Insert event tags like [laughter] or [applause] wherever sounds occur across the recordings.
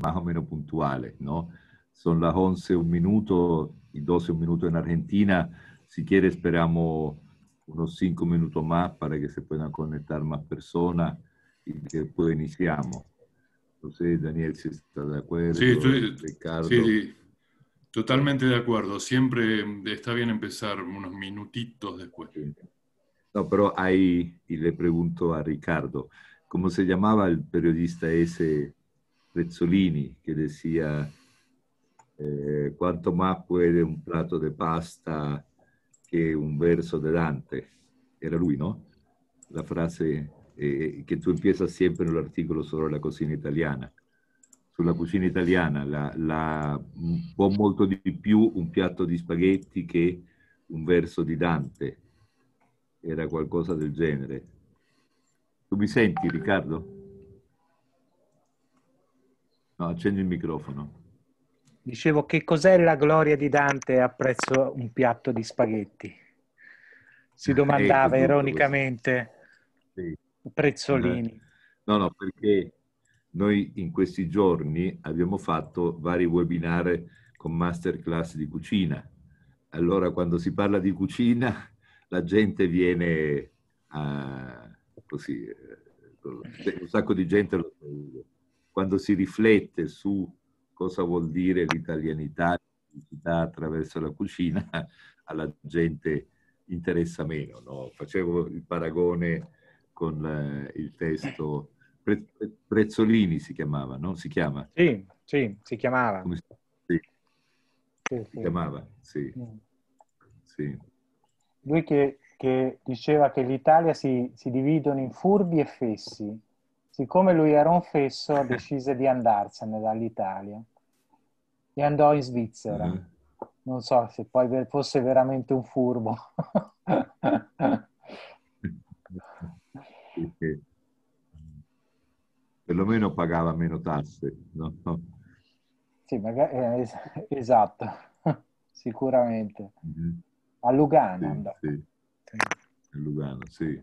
más o menos puntuales, ¿no? Son las 11, un minuto y 12, un minuto en Argentina. Si quiere, esperamos unos 5 minutos más para que se puedan conectar más personas y que después iniciamos. sé, Daniel, si está de acuerdo. Sí, estoy, Sí, totalmente de acuerdo. Siempre está bien empezar unos minutitos después. No, pero ahí, y le pregunto a Ricardo, ¿cómo se llamaba el periodista ese prezzolini, che ne sia eh, quanto m'acque un plato di pasta che un verso di Dante. Era lui, no? La frase eh, che tu empiezas sempre nell'articolo sulla cucina italiana. Sulla cucina italiana la, la, un po' molto di più un piatto di spaghetti che un verso di Dante. Era qualcosa del genere. Tu mi senti, Riccardo? No, accendi il microfono. Dicevo che cos'è la gloria di Dante a apprezzo un piatto di spaghetti? Si eh, domandava ecco, ironicamente sì. Prezzolini. Eh, no, no, perché noi in questi giorni abbiamo fatto vari webinar con masterclass di cucina. Allora quando si parla di cucina la gente viene a, così, eh, un sacco di gente lo quando si riflette su cosa vuol dire l'italianità attraverso la cucina, [laughs] alla gente interessa meno. No? Facevo il paragone con eh, il testo Pre- Prezzolini si chiamava, no? Si chiama? Sì, sì, si chiamava. Come si, sì. Sì, si chiamava, sì. Mm. sì. Lui che, che, diceva che l'Italia si, si dividono in furbi e fessi Siccome lui era un fesso, [laughs] decise di andarsene dall'Italia e andò in Svizzera. Mm. Non so se poi fosse veramente un furbo. [laughs] Perché perlomeno pagava meno tasse, no? Sì, magari, eh, esatto, [laughs] sicuramente. Mm-hmm. A Lugano. Sì, sì. A Lugano, sì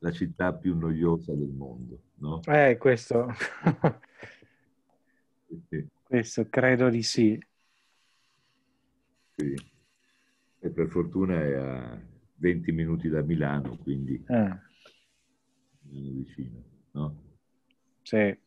la città più noiosa del mondo, no? Eh, questo... questo credo di sì. Sì. E per fortuna è a 20 minuti da Milano, quindi Eh. vicino, no? Sì.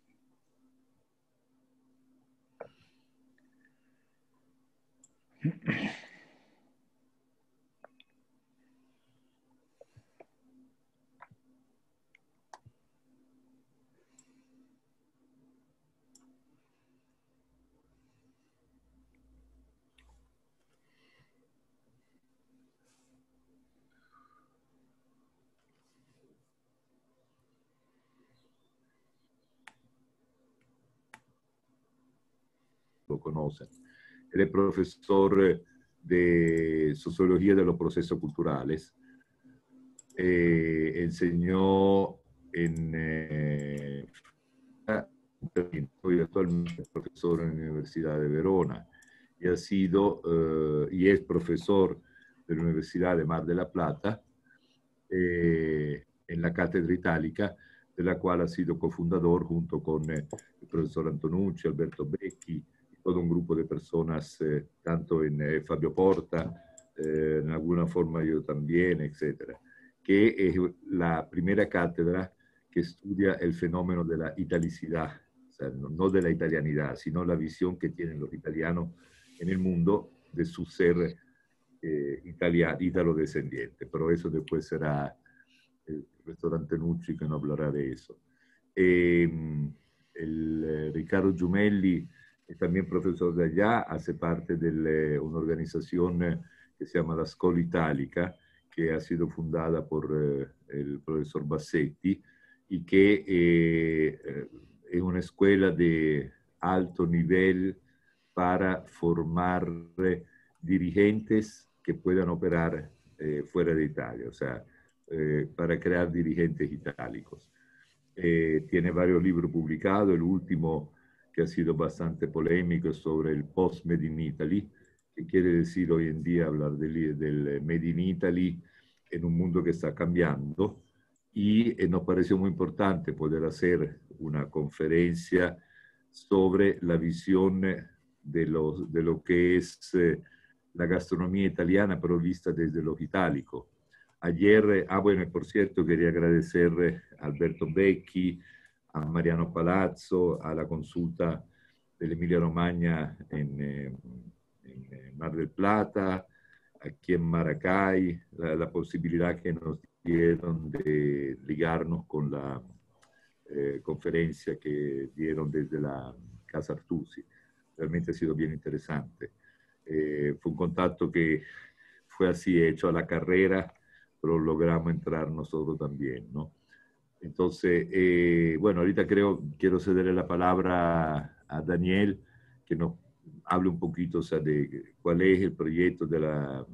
el Él es profesor eh, de Sociología de los Procesos Culturales. Eh, enseñó en... Eh, actualmente profesor en la Universidad de Verona y ha sido y es profesor de la Universidad de Mar de la Plata en la Cátedra Itálica, de la cual ha sido cofundador junto con el profesor Antonucci, Alberto Becchi, todo un grupo de personas, eh, tanto en eh, Fabio Porta, eh, en alguna forma yo también, etcétera, que es la primera cátedra que estudia el fenómeno de la italicidad, no, de la italianidad, sino la visión que tienen los italianos en el mundo de su ser italiano, italo descendiente. Pero eso después será el restaurante Nucci que nos hablará de eso. Em, el, Ricardo Giumelli también profesor de allá, hace parte de eh, una organización eh, que se llama la Scuola Itálica, que ha sido fundada por eh, el profesor Bassetti y que es una escuela de alto nivel para formar dirigentes que puedan operar fuera de Italia, o sea, para crear dirigentes itálicos. tiene varios libros publicados, el último que ha sido bastante polémico sobre el post-Made in Italy, que quiere decir hoy en día hablar del, eh, Made in Italy en un mundo que está cambiando. Y eh, nos pareció muy importante poder hacer una conferencia sobre la visión eh, de lo, de lo que es la gastronomía italiana, pero vista desde lo itálico. Ayer, ah bueno, por cierto, quería agradecer a Alberto Becchi, a Mariano Palazzo, a la consulta Emilia Romagna en, eh, en, eh, Mar del Plata, aquí en Maracay, la, posibilidad que nos dieron de ligarnos con la eh, conferencia que dieron desde la Casa Artusi. Realmente ha sido bien interesante. fue un contacto que fue así hecho a la carrera, pero logramos entrar nosotros también, ¿no? Entonces, eh, bueno, ahorita creo, quiero cederle la palabra a Daniel, que nos hable un poquito o sea, de cuál es el proyecto de la,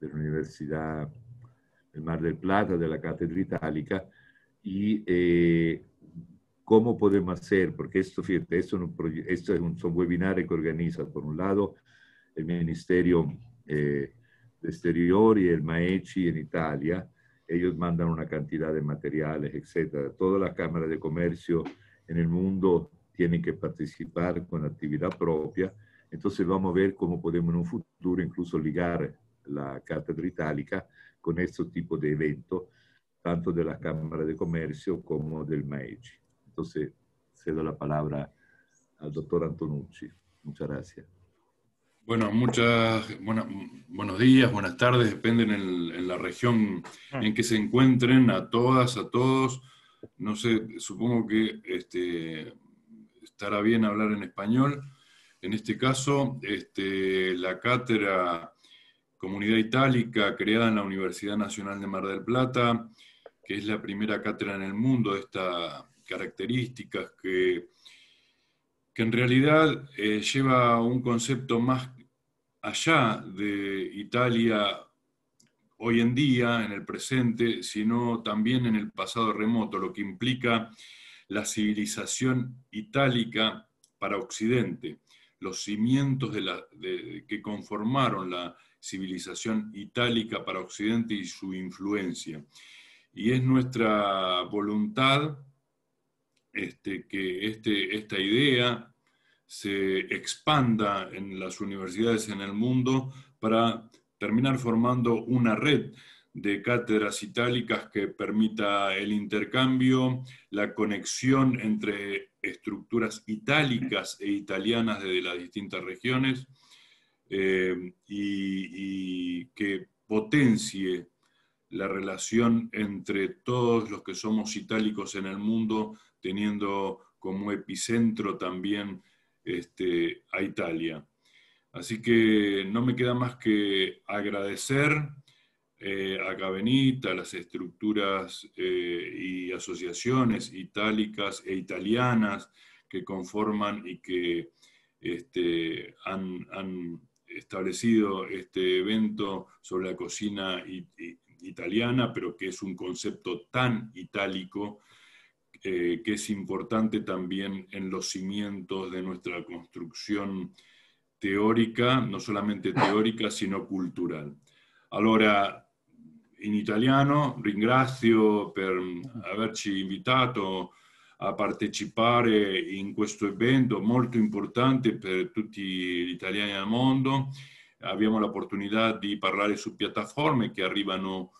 eh, Universidad del Mar del Plata, de la Cátedra Itálica, y eh, cómo podemos hacer, porque esto, fíjate, esto, es un, son webinarios que organiza, por un lado, el Ministerio de Exterior y el MAECI en Italia, ellos mandan una cantidad de materiales, etcétera. Toda la Cámara de comercio en el mundo tiene que participar con actividad propia. Entonces vamos a ver cómo podemos en un futuro incluso ligar la cátedra itálica con este tipo de eventos, tanto de la Cámara de comercio como del Meiji. Entonces cedo la palabra al doctor Antonucci. Muchas gracias. Bueno, muchas buenos días, buenas tardes, depende en, la región mm. en que se encuentren, a todas, a todos. No sé, supongo que este, estará bien hablar en español. En este caso, este, la cátedra Comunidad Itálica, creada en la Universidad Nacional de Mar del Plata, que es la primera cátedra en el mundo de estas características, que, que en realidad eh, lleva un concepto más allá de Italia hoy en día, en el presente, sino también en el pasado remoto, lo que implica la civilización itálica para Occidente, los cimientos de la, que conformaron la civilización itálica para Occidente y su influencia. Y es nuestra voluntad este, que este, esta idea se expanda en las universidades en el mundo para terminar formando una red de cátedras itálicas que permita el intercambio, la conexión entre estructuras itálicas e italianas de las distintas regiones eh, y que potencie la relación entre todos los que somos itálicos en el mundo, teniendo como epicentro también este, a Italia. Así que no me queda más que agradecer eh, a Cabenit, las estructuras eh, y asociaciones itálicas e italianas que conforman y que este, han, establecido este evento sobre la cocina italiana, pero que es un concepto tan itálico eh, que es importante también en los cimientos de nuestra construcción teórica, no solamente teórica, sino cultural. Allora, in italiano ringrazio per averci invitato a partecipare in questo evento molto importante per tutti gli italiani al mondo. Abbiamo l'opportunità di parlare su piattaforme che arrivano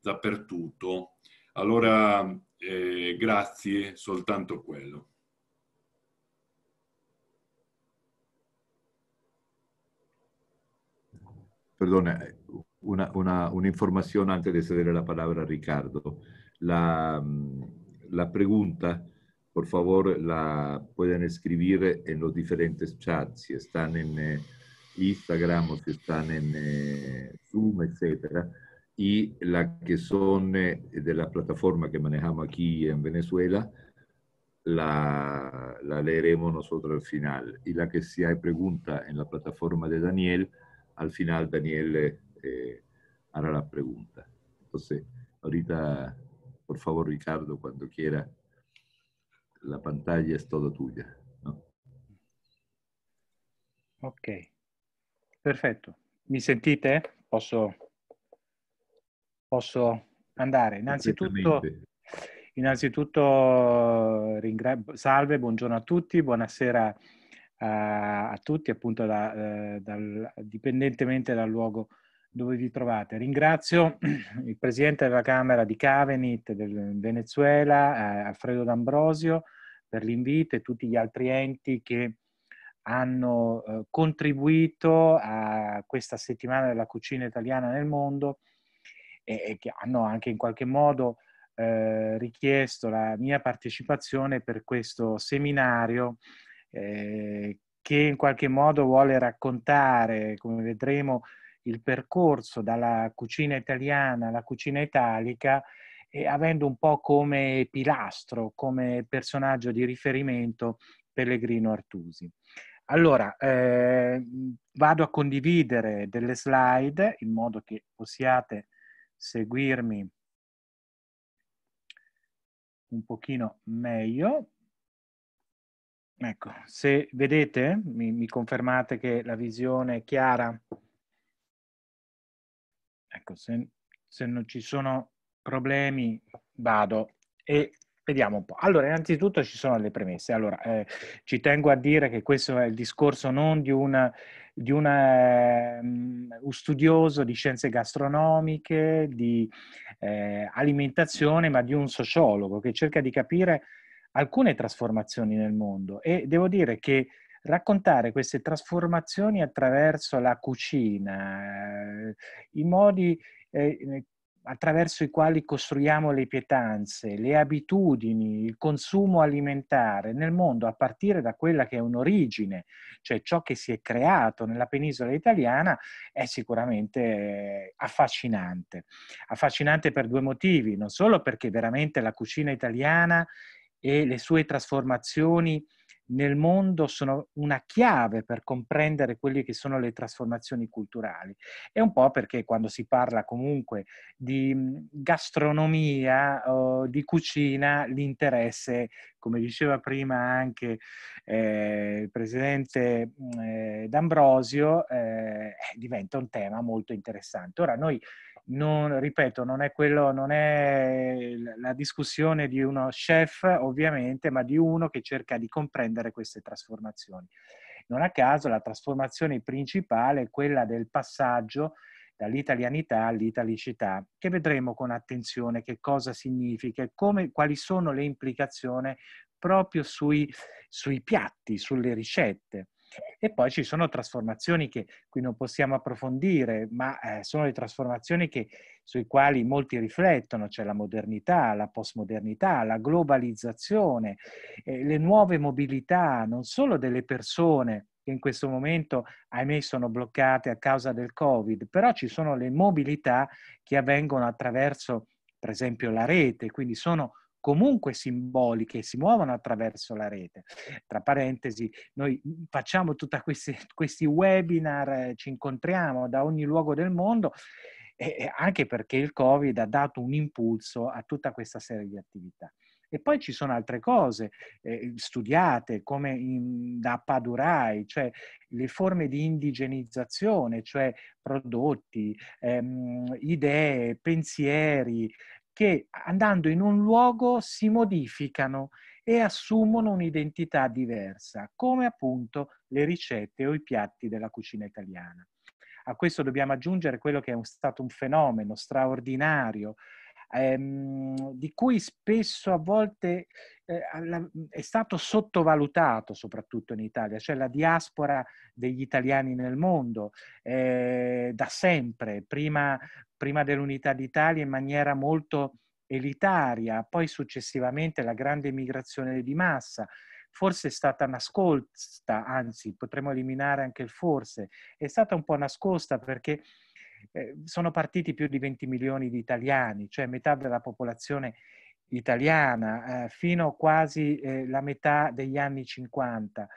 dappertutto. Allora eh, grazie, soltanto quello. Perdona, un'informazione un antes di cedere la parola a Riccardo. La, la pregunta, por favor, la pueden escribir en los diferentes chats, si están en eh, Instagram o si están en eh, Zoom, etcétera. y la que son eh, de la plataforma que manejamos aquí en Venezuela, la, la, leeremos nosotros al final. Y la que si hay pregunta en la plataforma de Daniel, al final Daniel eh, eh, hará la pregunta. Entonces, ahorita, por favor, Ricardo, cuando quiera, la pantalla es toda tuya. Ok, perfecto. ¿Me sentite? Posso posso andare. Innanzitutto, innanzitutto ringra- salve, buongiorno a tutti, buonasera a, eh, a tutti, appunto da, eh, dal, dipendentemente dal luogo dove vi trovate. Ringrazio il Presidente della Camera di Cavenit del Venezuela, eh, Alfredo D'Ambrosio, per l'invito e tutti gli altri enti che hanno eh, contribuito a questa settimana della cucina italiana nel mondo e, e che hanno anche in qualche modo eh, richiesto la mia partecipazione per questo seminario eh, che in qualche modo vuole raccontare, come vedremo, il percorso dalla cucina italiana alla cucina italica e avendo un po' come pilastro, come personaggio di riferimento Pellegrino Artusi. Allora, eh, vado a condividere delle slide in modo che possiate seguirmi un pochino meglio. Ecco, se vedete, mi, mi confermate che la visione è chiara. Ecco, se, se non ci sono problemi, vado e vediamo un po'. Allora, innanzitutto ci sono le premesse. Allora, eh, ci tengo a dire che questo è il discorso non di un di una, um, ehm, un studioso di scienze gastronomiche, di eh, alimentazione, ma di un sociologo che cerca di capire alcune trasformazioni nel mondo. E devo dire che raccontare queste trasformazioni attraverso la cucina, eh, i modi eh, attraverso i quali costruiamo le pietanze, le abitudini, il consumo alimentare nel mondo, a partire da quella che è un'origine, cioè ciò che si è creato nella penisola italiana, è sicuramente eh, affascinante. Affascinante per due motivi, non solo perché veramente la cucina italiana e le sue trasformazioni nel mondo sono una chiave per comprendere quelle che sono le trasformazioni culturali. E un po' perché quando si parla comunque di gastronomia o di cucina, l'interesse, come diceva prima anche eh, il presidente eh, D'Ambrosio, eh, eh, diventa un tema molto interessante. Ora noi non, ripeto, non è, quello, non è la discussione di uno chef, ovviamente, ma di uno che cerca di comprendere queste trasformazioni. Non a caso la trasformazione principale è quella del passaggio dall'italianità all'italicità, che vedremo con attenzione che cosa significa e come, quali sono le implicazioni proprio sui, sui piatti, sulle ricette. E poi ci sono trasformazioni che qui non possiamo approfondire, ma eh, sono le trasformazioni che, sui quali molti riflettono, c'è cioè la modernità, la postmodernità, la globalizzazione, eh, le nuove mobilità, non solo delle persone che in questo momento, ahimè, sono bloccate a causa del Covid, però ci sono le mobilità che avvengono attraverso, per esempio, la rete, quindi sono comunque simboliche, si muovono attraverso la rete. Tra parentesi, noi facciamo tutti questi webinar, eh, ci incontriamo da ogni luogo del mondo e anche perché il Covid ha dato un impulso a tutta questa serie di attività. E poi ci sono altre cose eh, studiate come in, da Padurai, cioè le forme di indigenizzazione, cioè prodotti, ehm, idee, pensieri, che andando in un luogo si modificano e assumono un'identità diversa, come appunto le ricette o i piatti della cucina italiana. A questo dobbiamo aggiungere quello che è stato un fenomeno straordinario ehm, di cui spesso a volte eh, è stato sottovalutato, soprattutto in Italia, cioè la diaspora degli italiani nel mondo, eh, da sempre, prima, prima dell'unità d'Italia in maniera molto elitaria, poi successivamente la grande migrazione di massa forse è stata nascosta, anzi potremmo eliminare anche il forse, è stata un po' nascosta perché Ehm, sono partiti più di 20 milioni di italiani, cioè metà della popolazione italiana, eh, fino quasi eh, la metà degli anni 50.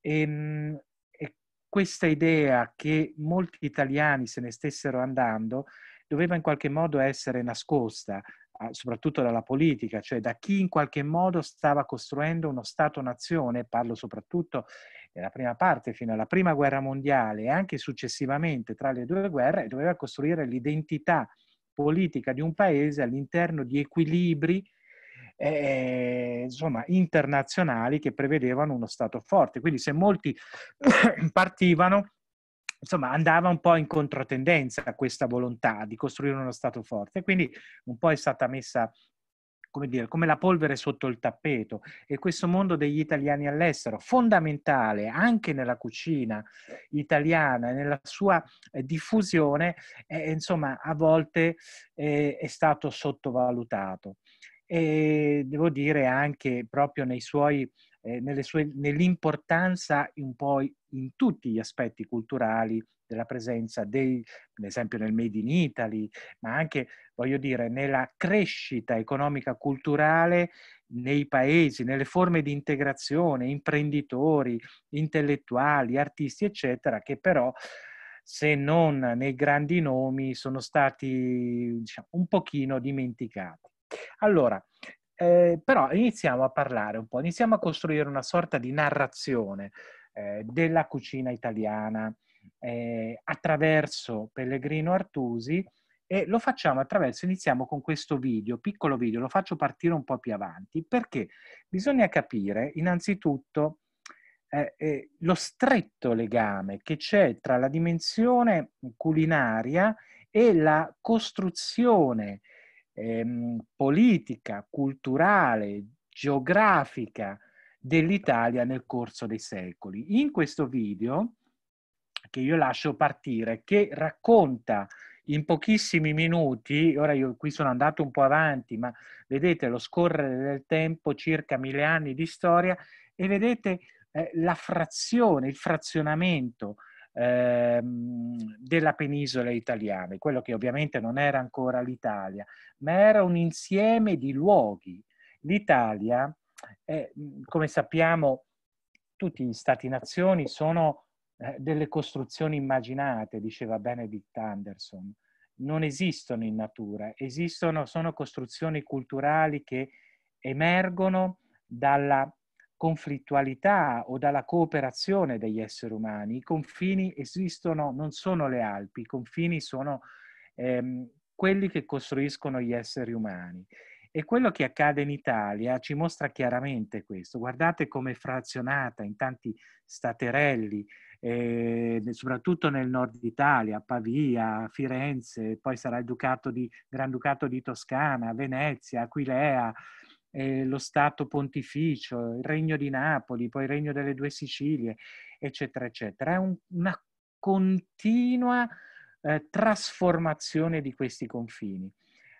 E, ehm, e questa idea che molti italiani se ne stessero andando doveva in qualche modo essere nascosta, ah, soprattutto dalla politica, cioè da chi in qualche modo stava costruendo uno Stato-nazione, parlo soprattutto nella prima parte fino alla prima guerra mondiale e anche successivamente tra le due guerre, doveva costruire l'identità politica di un paese all'interno di equilibri eh, insomma, internazionali che prevedevano uno Stato forte. Quindi se molti [coughs] partivano, insomma, andava un po' in controtendenza questa volontà di costruire uno Stato forte. Quindi un po' è stata messa come, dire, come la polvere sotto il tappeto e questo mondo degli italiani all'estero, fondamentale anche nella cucina italiana e nella sua eh, diffusione, eh, insomma a volte eh, è stato sottovalutato. E devo dire anche proprio nei suoi eh, sue, nell'importanza un po' in tutti gli aspetti culturali della presenza dei, per esempio nel Made in Italy, ma anche, voglio dire, nella crescita economica culturale nei paesi, nelle forme di integrazione, imprenditori, intellettuali, artisti, eccetera, che però se non nei grandi nomi sono stati diciamo, un pochino dimenticati. Allora, eh, però iniziamo a parlare un po', iniziamo a costruire una sorta di narrazione eh, della cucina italiana, eh, attraverso Pellegrino Artusi e lo facciamo attraverso, iniziamo con questo video, piccolo video, lo faccio partire un po' più avanti, perché bisogna capire innanzitutto eh, eh, lo stretto legame che c'è tra la dimensione culinaria e la costruzione ehm, politica, culturale, geografica dell'Italia nel corso dei secoli. In questo video che io lascio partire, che racconta in pochissimi minuti, ora io qui sono andato un po' avanti, ma vedete lo scorrere del tempo, circa mille anni di storia, e vedete eh, la frazione, il frazionamento eh, della penisola italiana, quello che ovviamente non era ancora l'Italia, ma era un insieme di luoghi. L'Italia, eh, come sappiamo, tutti gli stati-nazioni sono eh, delle costruzioni immaginate, diceva Benedict Anderson, non esistono in natura, esistono, sono costruzioni culturali che emergono dalla conflittualità o dalla cooperazione degli esseri umani. I confini esistono, non sono le Alpi, i confini sono ehm, quelli che costruiscono gli esseri umani. E quello che accade in Italia ci mostra chiaramente questo. Guardate come è frazionata in tanti staterelli eh, soprattutto nel nord Italia, Pavia, Firenze, poi sarà il Ducato di, Granducato di Toscana, Venezia, Aquilea, eh, lo Stato Pontificio, il Regno di Napoli, poi il Regno delle Due Sicilie, eccetera, eccetera. È un, una continua eh, trasformazione di questi confini.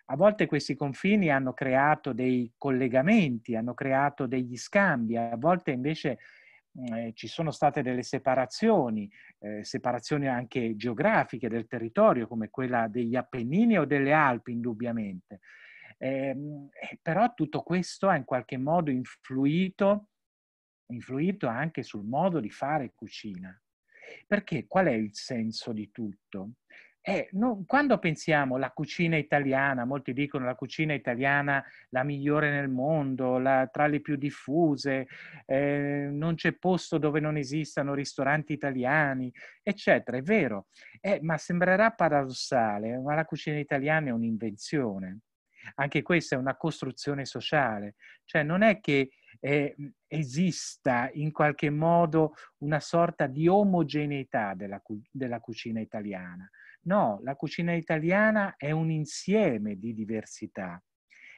A volte questi confini hanno creato dei collegamenti, hanno creato degli scambi, a volte invece eh, ci sono state delle separazioni, eh, separazioni anche geografiche del territorio, come quella degli Appennini o delle Alpi, indubbiamente. Ehm, eh, però tutto questo ha in qualche modo influito, influito anche sul modo di fare cucina. Perché qual è il senso di tutto? Eh, no, quando pensiamo alla cucina italiana, molti dicono la cucina italiana la migliore nel mondo, la, tra le più diffuse, eh, non c'è posto dove non esistano ristoranti italiani, eccetera, è vero, eh, ma sembrerà paradossale, ma la cucina italiana è un'invenzione, anche questa è una costruzione sociale, cioè non è che eh, esista in qualche modo una sorta di omogeneità della, della cucina italiana No, la cucina italiana è un insieme di diversità,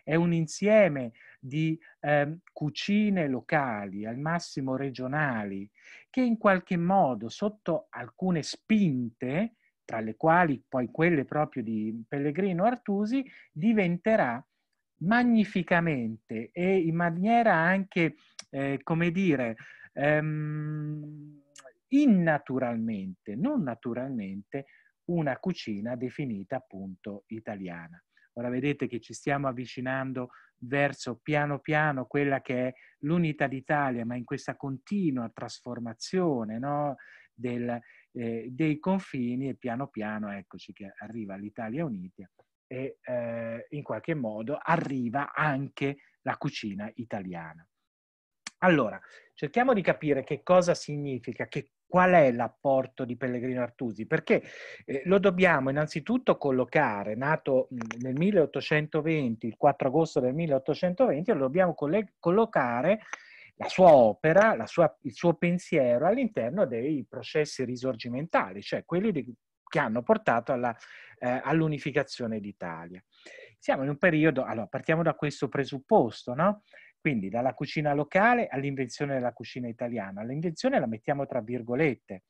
è un insieme di eh, cucine locali, al massimo regionali, che in qualche modo sotto alcune spinte, tra le quali poi quelle proprio di Pellegrino Artusi, diventerà magnificamente e in maniera anche, eh, come dire, ehm, innaturalmente, non naturalmente, una cucina definita appunto italiana. Ora vedete che ci stiamo avvicinando verso piano piano quella che è l'unità d'Italia, ma in questa continua trasformazione no? Del, eh, dei confini e piano piano eccoci che arriva l'Italia Unita e eh, in qualche modo arriva anche la cucina italiana. Allora, cerchiamo di capire che cosa significa, che qual è l'apporto di Pellegrino Artusi? Perché eh, lo dobbiamo innanzitutto collocare, nato nel 1820, il 4 agosto del 1820, lo dobbiamo coll- collocare la sua opera, la sua, il suo pensiero all'interno dei processi risorgimentali, cioè quelli di, che hanno portato alla, eh, all'unificazione d'Italia. Siamo in un periodo, allora partiamo da questo presupposto, no? Quindi dalla cucina locale all'invenzione della cucina italiana. L'invenzione la mettiamo tra virgolette,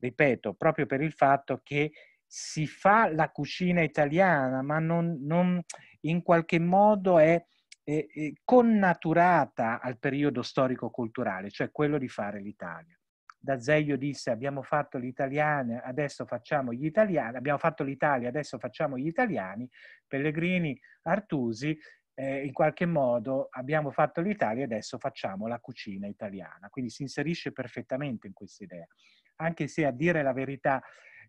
ripeto, proprio per il fatto che si fa la cucina italiana, ma non, non in qualche modo è, è, è connaturata al periodo storico-culturale, cioè quello di fare l'Italia. Da Zeglio disse abbiamo fatto l'italiano, adesso facciamo gli italiani, abbiamo fatto l'Italia, adesso facciamo gli italiani, Pellegrini, Artusi eh, in qualche modo abbiamo fatto l'Italia e adesso facciamo la cucina italiana. Quindi si inserisce perfettamente in questa idea. Anche se a dire la verità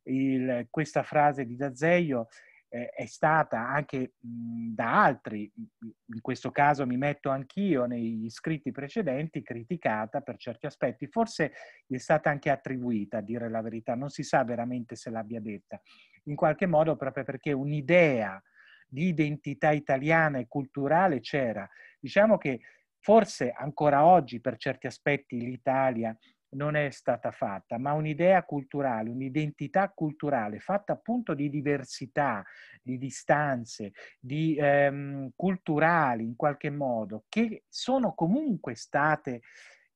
il, questa frase di D'Azeglio eh, è stata anche mh, da altri, in questo caso mi metto anch'io negli scritti precedenti, criticata per certi aspetti, forse gli è stata anche attribuita, a dire la verità, non si sa veramente se l'abbia detta, in qualche modo proprio perché un'idea di identità italiana e culturale c'era. Diciamo che forse ancora oggi per certi aspetti l'Italia non è stata fatta, ma un'idea culturale, un'identità culturale fatta appunto di diversità, di distanze, di ehm, culturali in qualche modo, che sono comunque state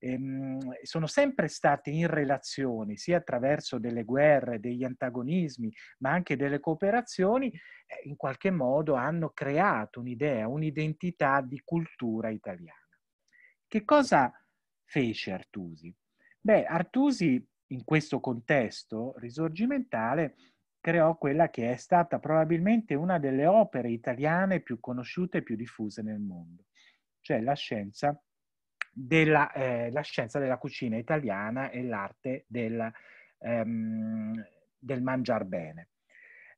ehm, sono sempre state in relazione, sia attraverso delle guerre, degli antagonismi, ma anche delle cooperazioni, eh, in qualche modo hanno creato un'idea, un'identità di cultura italiana. Che cosa fece Artusi? Beh, Artusi in questo contesto risorgimentale creò quella che è stata probabilmente una delle opere italiane più conosciute e più diffuse nel mondo, cioè la scienza della eh, scienza della cucina italiana e l'arte del, ehm, del mangiar bene.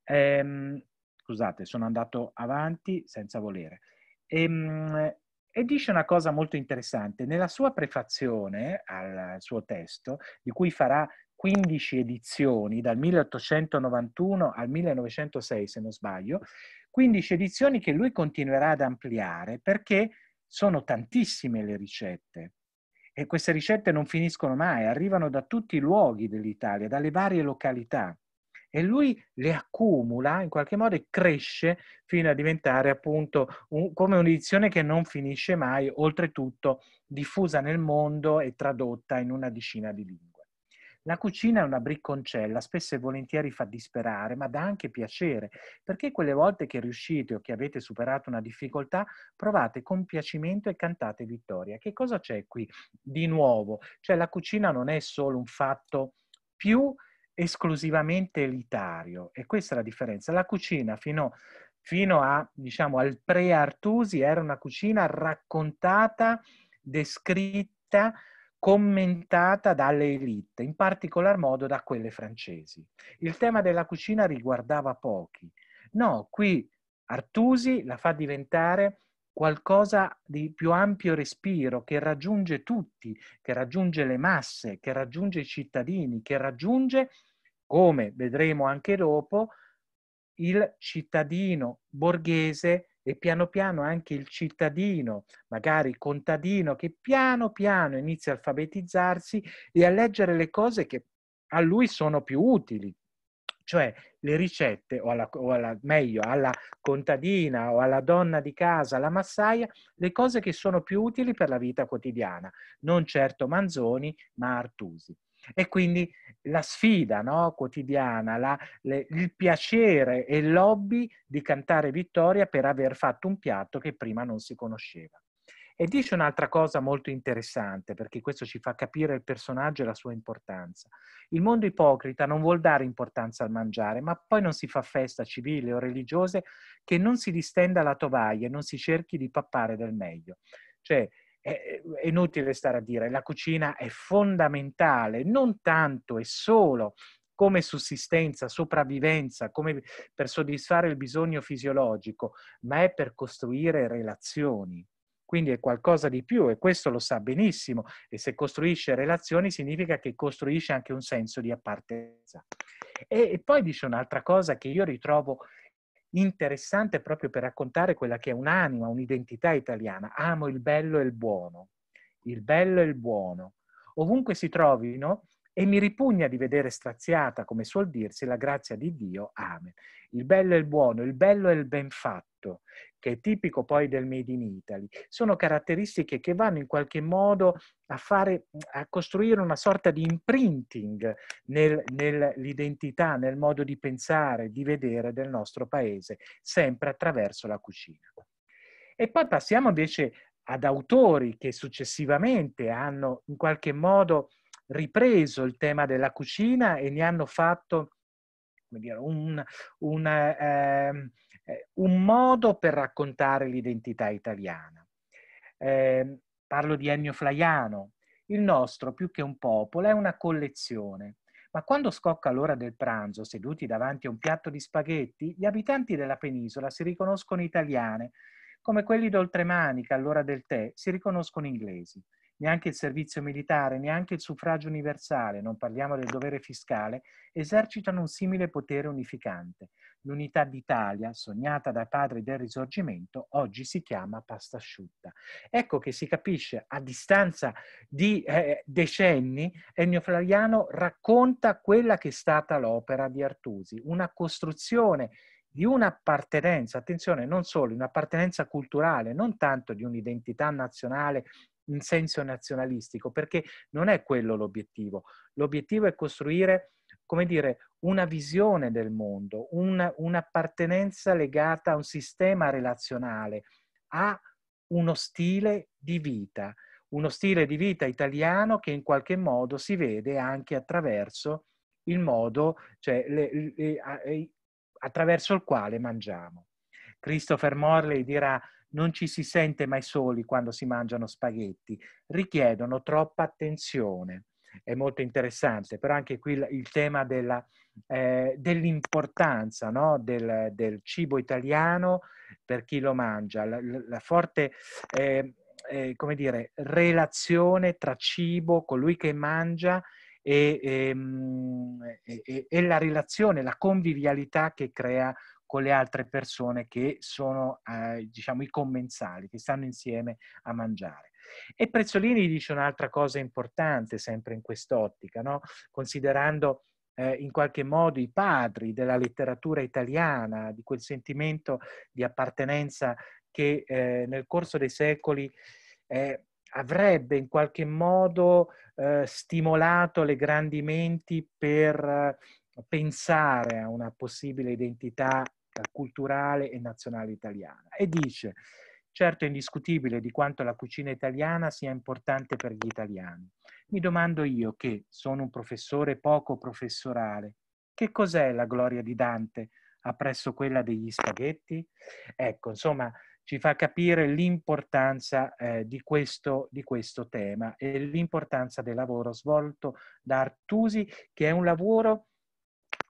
Ehm, scusate, sono andato avanti senza volere. Ehm, e dice una cosa molto interessante. Nella sua prefazione al suo testo, di cui farà 15 edizioni dal 1891 al 1906, se non sbaglio, 15 edizioni che lui continuerà ad ampliare perché sono tantissime le ricette e queste ricette non finiscono mai, arrivano da tutti i luoghi dell'Italia, dalle varie località e lui le accumula in qualche modo e cresce fino a diventare appunto un, come un'edizione che non finisce mai, oltretutto diffusa nel mondo e tradotta in una decina di lingue. La cucina è una bricconcella, spesso e volentieri fa disperare, ma dà anche piacere, perché quelle volte che riuscite o che avete superato una difficoltà, provate compiacimento e cantate vittoria. Che cosa c'è qui di nuovo? Cioè la cucina non è solo un fatto più esclusivamente elitario e questa è la differenza. La cucina fino fino a, diciamo, al pre-Artusi era una cucina raccontata, descritta, commentata dalle elite, in particolar modo da quelle francesi. Il tema della cucina riguardava pochi. No, qui Artusi la fa diventare qualcosa di più ampio respiro che raggiunge tutti, che raggiunge le masse, che raggiunge i cittadini, che raggiunge, come vedremo anche dopo, il cittadino borghese e piano piano anche il cittadino, magari il contadino, che piano piano inizia a alfabetizzarsi e a leggere le cose che a lui sono più utili, cioè le ricette, o, alla, o alla, meglio, alla contadina o alla donna di casa, alla massaia, le cose che sono più utili per la vita quotidiana, non certo Manzoni, ma Artusi. E quindi la sfida no? quotidiana, la, le, il piacere e il l'hobby di cantare vittoria per aver fatto un piatto che prima non si conosceva. E dice un'altra cosa molto interessante, perché questo ci fa capire il personaggio e la sua importanza. Il mondo ipocrita non vuol dare importanza al mangiare, ma poi non si fa festa civile o religiose che non si distenda la tovaglia e non si cerchi di pappare del meglio. Cioè, è, inutile stare a dire, la cucina è fondamentale, non tanto e solo come sussistenza, sopravvivenza, come per soddisfare il bisogno fisiologico, ma è per costruire relazioni. Quindi è qualcosa di più e questo lo sa benissimo e se costruisce relazioni significa che costruisce anche un senso di appartenenza. E, e poi dice un'altra cosa che io ritrovo interessante proprio per raccontare quella che è un'anima, un'identità italiana. Amo il bello e il buono, il bello e il buono. Ovunque si trovino, e mi ripugna di vedere straziata, come suol dirsi, la grazia di Dio. Amen. Il bello e il buono, il bello e il ben fatto prodotto, che è tipico poi del Made in Italy, sono caratteristiche che vanno in qualche modo a, fare, a costruire una sorta di imprinting nel, nell'identità, nel modo di pensare, di vedere del nostro paese, sempre attraverso la cucina. E poi passiamo invece ad autori che successivamente hanno in qualche modo ripreso il tema della cucina e ne hanno fatto come dire, un, un eh, eh, un modo per raccontare l'identità italiana. Eh, parlo di Ennio Flaiano. Il nostro, più che un popolo, è una collezione. Ma quando scocca l'ora del pranzo, seduti davanti a un piatto di spaghetti, gli abitanti della penisola si riconoscono italiane, come quelli d'oltremanica all'ora del tè si riconoscono inglesi. Neanche il servizio militare, neanche il suffragio universale, non parliamo del dovere fiscale, esercitano un simile potere unificante. L'unità d'Italia, sognata dai padri del risorgimento, oggi si chiama pasta asciutta. Ecco che si capisce, a distanza di eh, decenni, Ennio Flaiano racconta quella che è stata l'opera di Artusi, una costruzione di un'appartenenza, attenzione, non solo, un'appartenenza culturale, non tanto di un'identità nazionale in senso nazionalistico, perché non è quello l'obiettivo. L'obiettivo è costruire come dire, una visione del mondo, una, un'appartenenza legata a un sistema relazionale, a uno stile di vita, uno stile di vita italiano che in qualche modo si vede anche attraverso il modo, cioè le, le, a, attraverso il quale mangiamo. Christopher Morley dirà non ci si sente mai soli quando si mangiano spaghetti, richiedono troppa attenzione è molto interessante, però anche qui il tema della, eh, dell'importanza no? del, del, cibo italiano per chi lo mangia, la, la forte eh, eh, come dire, relazione tra cibo, colui che mangia e, ehm, e, e, e la relazione, la convivialità che crea con le altre persone che sono eh, diciamo, i commensali che stanno insieme a mangiare. E Prezzolini dice un'altra cosa importante, sempre in quest'ottica, no? considerando eh, in qualche modo i padri della letteratura italiana, di quel sentimento di appartenenza che eh, nel corso dei secoli eh, avrebbe in qualche modo eh, stimolato le grandi menti per eh, pensare a una possibile identità eh, culturale e nazionale italiana. E dice, Certo è indiscutibile di quanto la cucina italiana sia importante per gli italiani. Mi domando io, che sono un professore poco professorale, che cos'è la gloria di Dante appresso quella degli spaghetti? Ecco, insomma, ci fa capire l'importanza eh, di, questo, di, questo, tema e l'importanza del lavoro svolto da Artusi, che è un lavoro,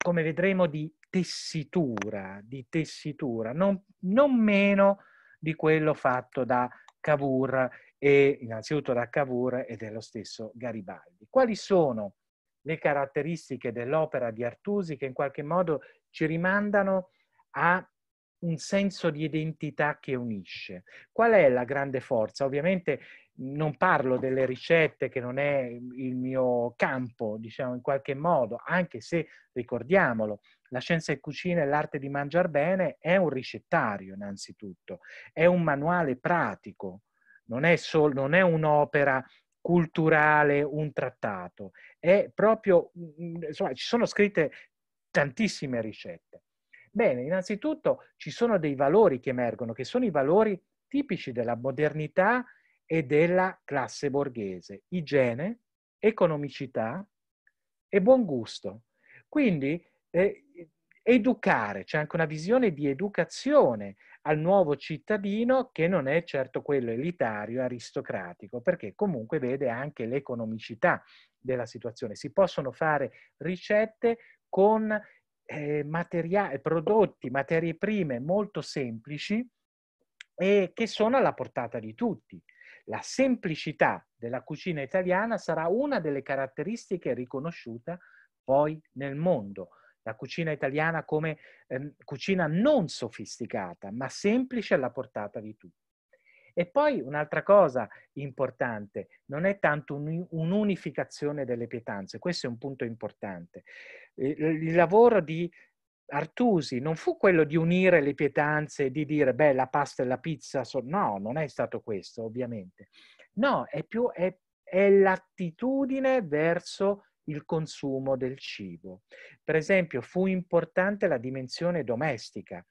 come vedremo, di tessitura, di tessitura non, non meno di quello fatto da Cavour e innanzitutto da Cavour e dello stesso Garibaldi. Quali sono le caratteristiche dell'opera di Artusi che in qualche modo ci rimandano a un senso di identità che unisce? Qual è la grande forza? Ovviamente non parlo delle ricette che non è il mio campo, diciamo in qualche modo, anche se ricordiamolo, la scienza e cucina e l'arte di mangiare bene è un ricettario innanzitutto, è un manuale pratico, non è, sol- non è un'opera culturale, un trattato, è proprio, mm, insomma, ci sono scritte tantissime ricette. Bene, innanzitutto ci sono dei valori che emergono, che sono i valori tipici della modernità e della classe borghese, igiene, economicità e buon gusto. Quindi eh, educare, c'è anche una visione di educazione al nuovo cittadino che non è certo quello elitario, aristocratico, perché comunque vede anche l'economicità della situazione. Si possono fare ricette con eh, materia- prodotti, materie prime molto semplici e che sono alla portata di tutti. La semplicità della cucina italiana sarà una delle caratteristiche riconosciute poi nel mondo. La cucina italiana come eh, cucina non sofisticata, ma semplice alla portata di tutti. E poi un'altra cosa importante, non è tanto un'unificazione delle pietanze, questo è un punto importante. Eh, il lavoro di Artusi non fu quello di unire le pietanze e di dire, beh, la pasta e la pizza sono... No, non è stato questo, ovviamente. No, è più... È, è l'attitudine verso il consumo del cibo. Per esempio, fu importante la dimensione domestica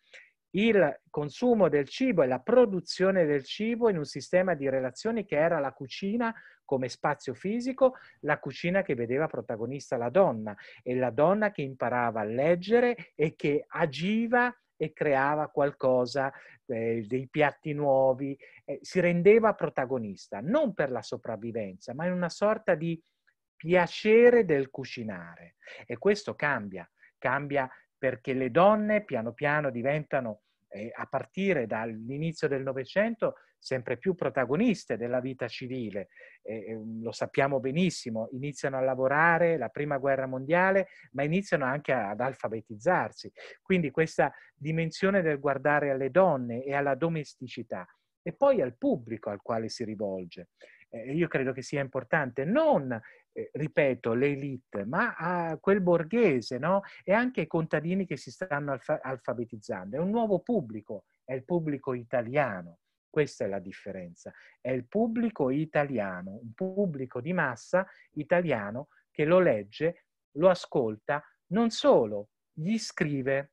il consumo del cibo e la produzione del cibo in un sistema di relazioni che era la cucina come spazio fisico, la cucina che vedeva protagonista la donna e la donna che imparava a leggere e che agiva e creava qualcosa, eh, dei piatti nuovi, eh, si rendeva protagonista, non per la sopravvivenza, ma in una sorta di piacere del cucinare. E questo cambia, cambia perché le donne piano piano diventano eh, a partire dall'inizio del Novecento sempre più protagoniste della vita civile. Eh, lo sappiamo benissimo, iniziano a lavorare, la prima guerra mondiale, ma iniziano anche ad alfabetizzarsi. Quindi questa dimensione del guardare alle donne e alla domesticità e poi al pubblico al quale si rivolge eh, io credo che sia importante non, eh, ripeto, l'elite, ma a ah, quel borghese no? e anche i contadini che si stanno alfa- alfabetizzando. È un nuovo pubblico, è il pubblico italiano. Questa è la differenza. È il pubblico italiano, un pubblico di massa italiano che lo legge, lo ascolta, non solo, gli scrive.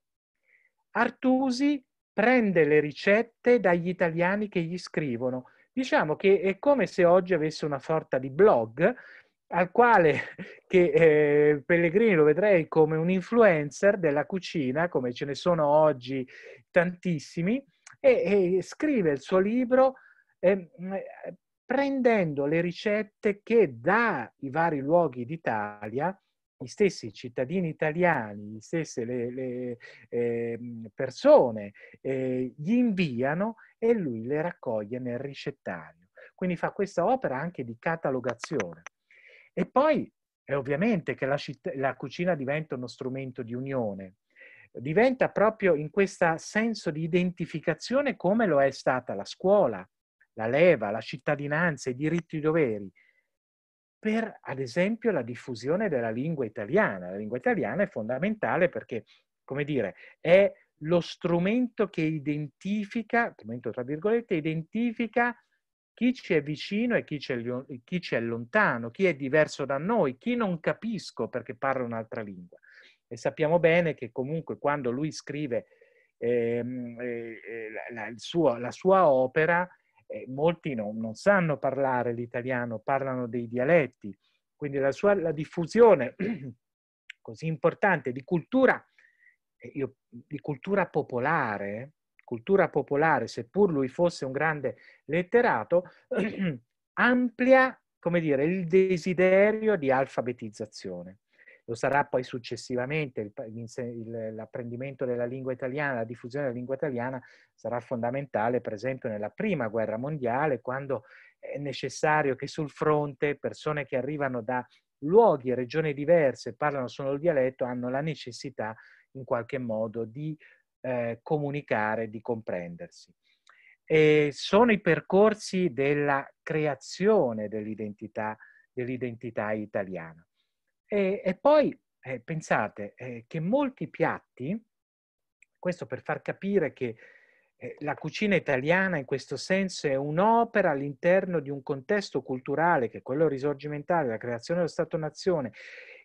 Artusi prende le ricette dagli italiani che gli scrivono Diciamo che è come se oggi avesse una sorta di blog al quale [laughs] che, eh, Pellegrini lo vedrei come un influencer della cucina, come ce ne sono oggi tantissimi, e, e scrive il suo libro ehm, eh, prendendo le ricette che dai vari luoghi d'Italia gli stessi cittadini italiani, le stesse le, le, eh, persone eh, gli inviano e lui le raccoglie nel ricettario. Quindi fa questa opera anche di catalogazione. E poi è ovviamente che la, citt- la cucina diventa uno strumento di unione, diventa proprio in questo senso di identificazione come lo è stata la scuola, la leva, la cittadinanza, i diritti e i doveri per, ad esempio, la diffusione della lingua italiana. La lingua italiana è fondamentale perché, come dire, è lo strumento che identifica, strumento tra virgolette, identifica chi ci è vicino e chi ci è, chi ci lontano, chi è diverso da noi, chi non capisco perché parla un'altra lingua. E sappiamo bene che comunque quando lui scrive ehm, eh, eh, la, la, sua, la sua opera, eh, molti no, non sanno parlare l'italiano, parlano dei dialetti, quindi la sua la diffusione [clears throat] così importante di cultura, eh, io, di cultura popolare, cultura popolare, seppur lui fosse un grande letterato, [clears throat] amplia, come dire, il desiderio di alfabetizzazione lo sarà poi successivamente, l'apprendimento della lingua italiana, la diffusione della lingua italiana sarà fondamentale per esempio nella prima guerra mondiale quando è necessario che sul fronte persone che arrivano da luoghi e regioni diverse, parlano solo il dialetto, hanno la necessità in qualche modo di eh, comunicare, di comprendersi. E sono i percorsi della creazione dell'identità, dell italiana. E, e poi eh, pensate eh, che molti piatti, questo per far capire che eh, la cucina italiana in questo senso è un'opera all'interno di un contesto culturale che è quello risorgimentale, la creazione dello Stato-nazione,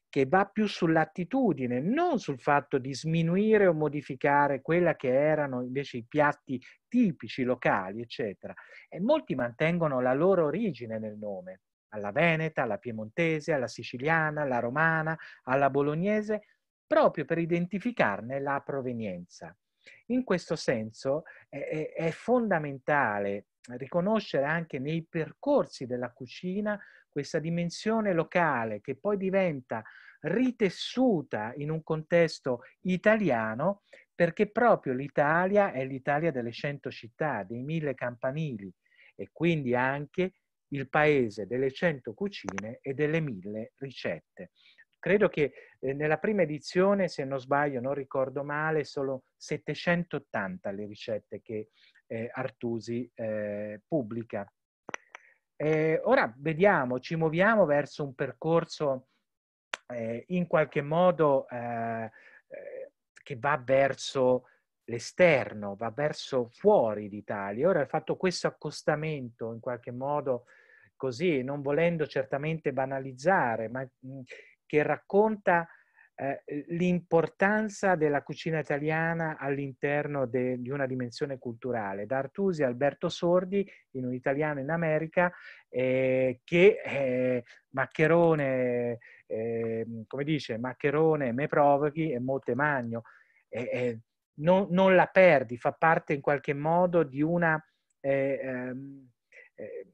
che va più sull'attitudine, non sul fatto di sminuire o modificare quella che erano invece i piatti tipici, locali, eccetera. E molti mantengono la loro origine nel nome alla veneta, alla piemontese, alla siciliana, alla romana, alla bolognese, proprio per identificarne la provenienza. In questo senso è, è fondamentale riconoscere anche nei percorsi della cucina questa dimensione locale che poi diventa ritessuta in un contesto italiano perché proprio l'Italia è l'Italia delle cento città, dei mille campanili e quindi anche il paese delle 100 cucine e delle 1000 ricette. Credo che eh, nella prima edizione, se non sbaglio, non ricordo male, sono 780 le ricette che eh, Artusi eh, pubblica. ora vediamo, ci muoviamo verso un percorso eh, in qualche modo eh, che va verso l'esterno, va verso fuori d'Italia. Ora ha fatto questo accostamento in qualche modo così, non volendo certamente banalizzare, ma mhmm, che racconta eh, l'importanza della cucina italiana all'interno de, di una dimensione culturale. Da Artusi Alberto Sordi, in un italiano in America, eh, che eh, Maccherone, eh, come dice, Maccherone me provochi e molte magno. Eh, non, non la perdi, fa parte in qualche modo di una, eh, ehm, eh,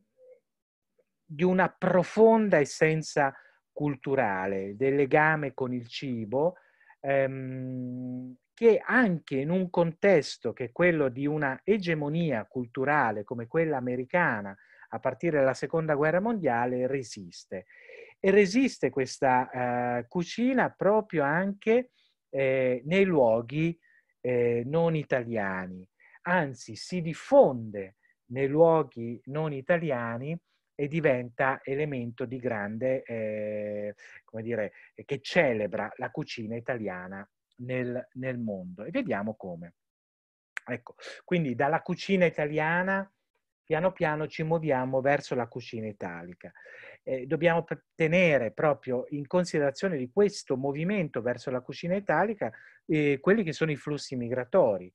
di una profonda essenza culturale del legame con il cibo ehm, che anche in un contesto che è quello di una egemonia culturale come quella americana a partire dalla seconda guerra mondiale resiste. E resiste questa eh, cucina proprio anche eh, nei luoghi eh, non italiani, anzi si diffonde nei luoghi non italiani e diventa elemento di grande, eh, come dire, che celebra la cucina italiana nel, nel, mondo. E vediamo come. Ecco, quindi dalla cucina italiana piano piano ci muoviamo verso la cucina italica eh, dobbiamo tenere proprio in considerazione di questo movimento verso la cucina italica eh, quelli che sono i flussi migratori.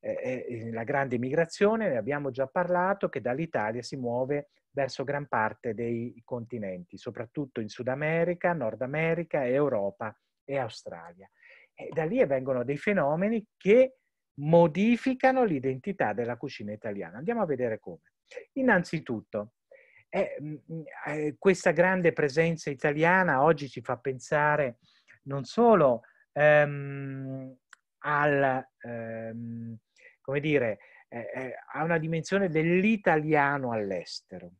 Eh, eh la grande migrazione, ne abbiamo già parlato, che dall'Italia si muove verso gran parte dei continenti, soprattutto in Sud America, Nord America, Europa e Australia. E da lì vengono dei fenomeni che modificano l'identità della cucina italiana. Andiamo a vedere come. Innanzitutto, eh, mm, mm, eh, questa grande presenza italiana oggi ci fa pensare non solo ehm, al, ehm, come dire, eh, eh, a una dimensione dell'italiano all'estero,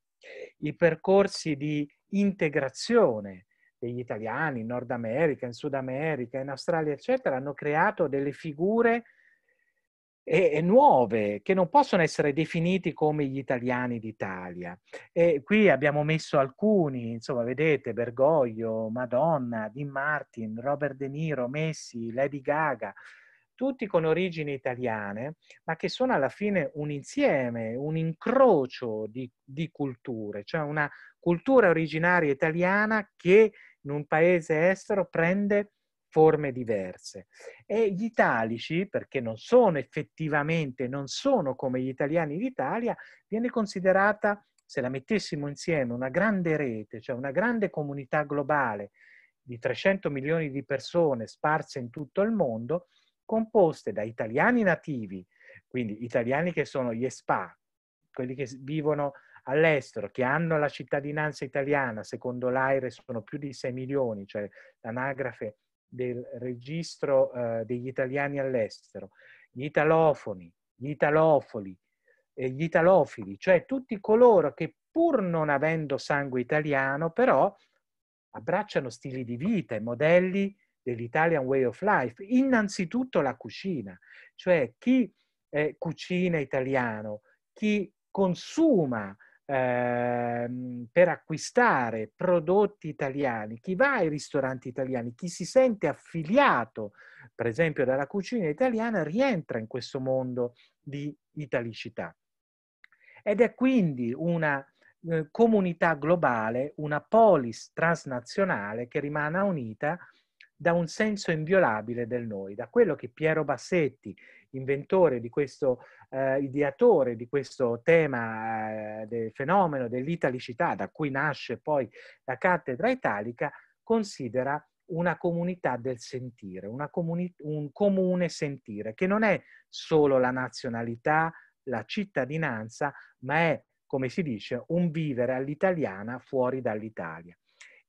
i percorsi di integrazione degli italiani in Nord America, in Sud America, in Australia, eccetera, hanno creato delle figure e, nuove che non possono essere definiti come gli italiani d'Italia. E qui abbiamo messo alcuni, insomma, vedete Bergoglio, Madonna, Dean Martin, Robert De Niro, Messi, Lady Gaga, tutti con origini italiane, ma che sono alla fine un insieme, un incrocio di, di culture, cioè una cultura originaria italiana che in un paese estero prende forme diverse. E gli italici, perché non sono effettivamente, non sono come gli italiani d'Italia, viene considerata, se la mettessimo insieme, una grande rete, cioè una grande comunità globale di 300 milioni di persone sparse in tutto il mondo, composte da italiani nativi, quindi italiani che sono gli espat, quelli che vivono all'estero, che hanno la cittadinanza italiana, secondo l'AIRE sono più di 6 milioni, cioè l'anagrafe del registro eh, degli italiani all'estero, gli italofoni, gli italofoli, eh, gli italofili, cioè tutti coloro che pur non avendo sangue italiano, però abbracciano stili di vita e modelli dell'Italian Way of Life, innanzitutto la cucina, cioè chi eh, cucina italiano, chi consuma ehm, per acquistare prodotti italiani, chi va ai ristoranti italiani, chi si sente affiliato, per esempio, dalla cucina italiana, rientra in questo mondo di italicità. Ed è quindi una eh, comunità globale, una polis transnazionale che rimane unita da un senso inviolabile del noi, da quello che Piero Bassetti inventore, di questo eh, ideatore, di questo tema eh, del fenomeno dell'italicità, da cui nasce poi la cattedra italica, considera una comunità del sentire, comuni- un comune sentire, che non è solo la nazionalità, la cittadinanza, ma è, come si dice, un vivere all'italiana fuori dall'Italia.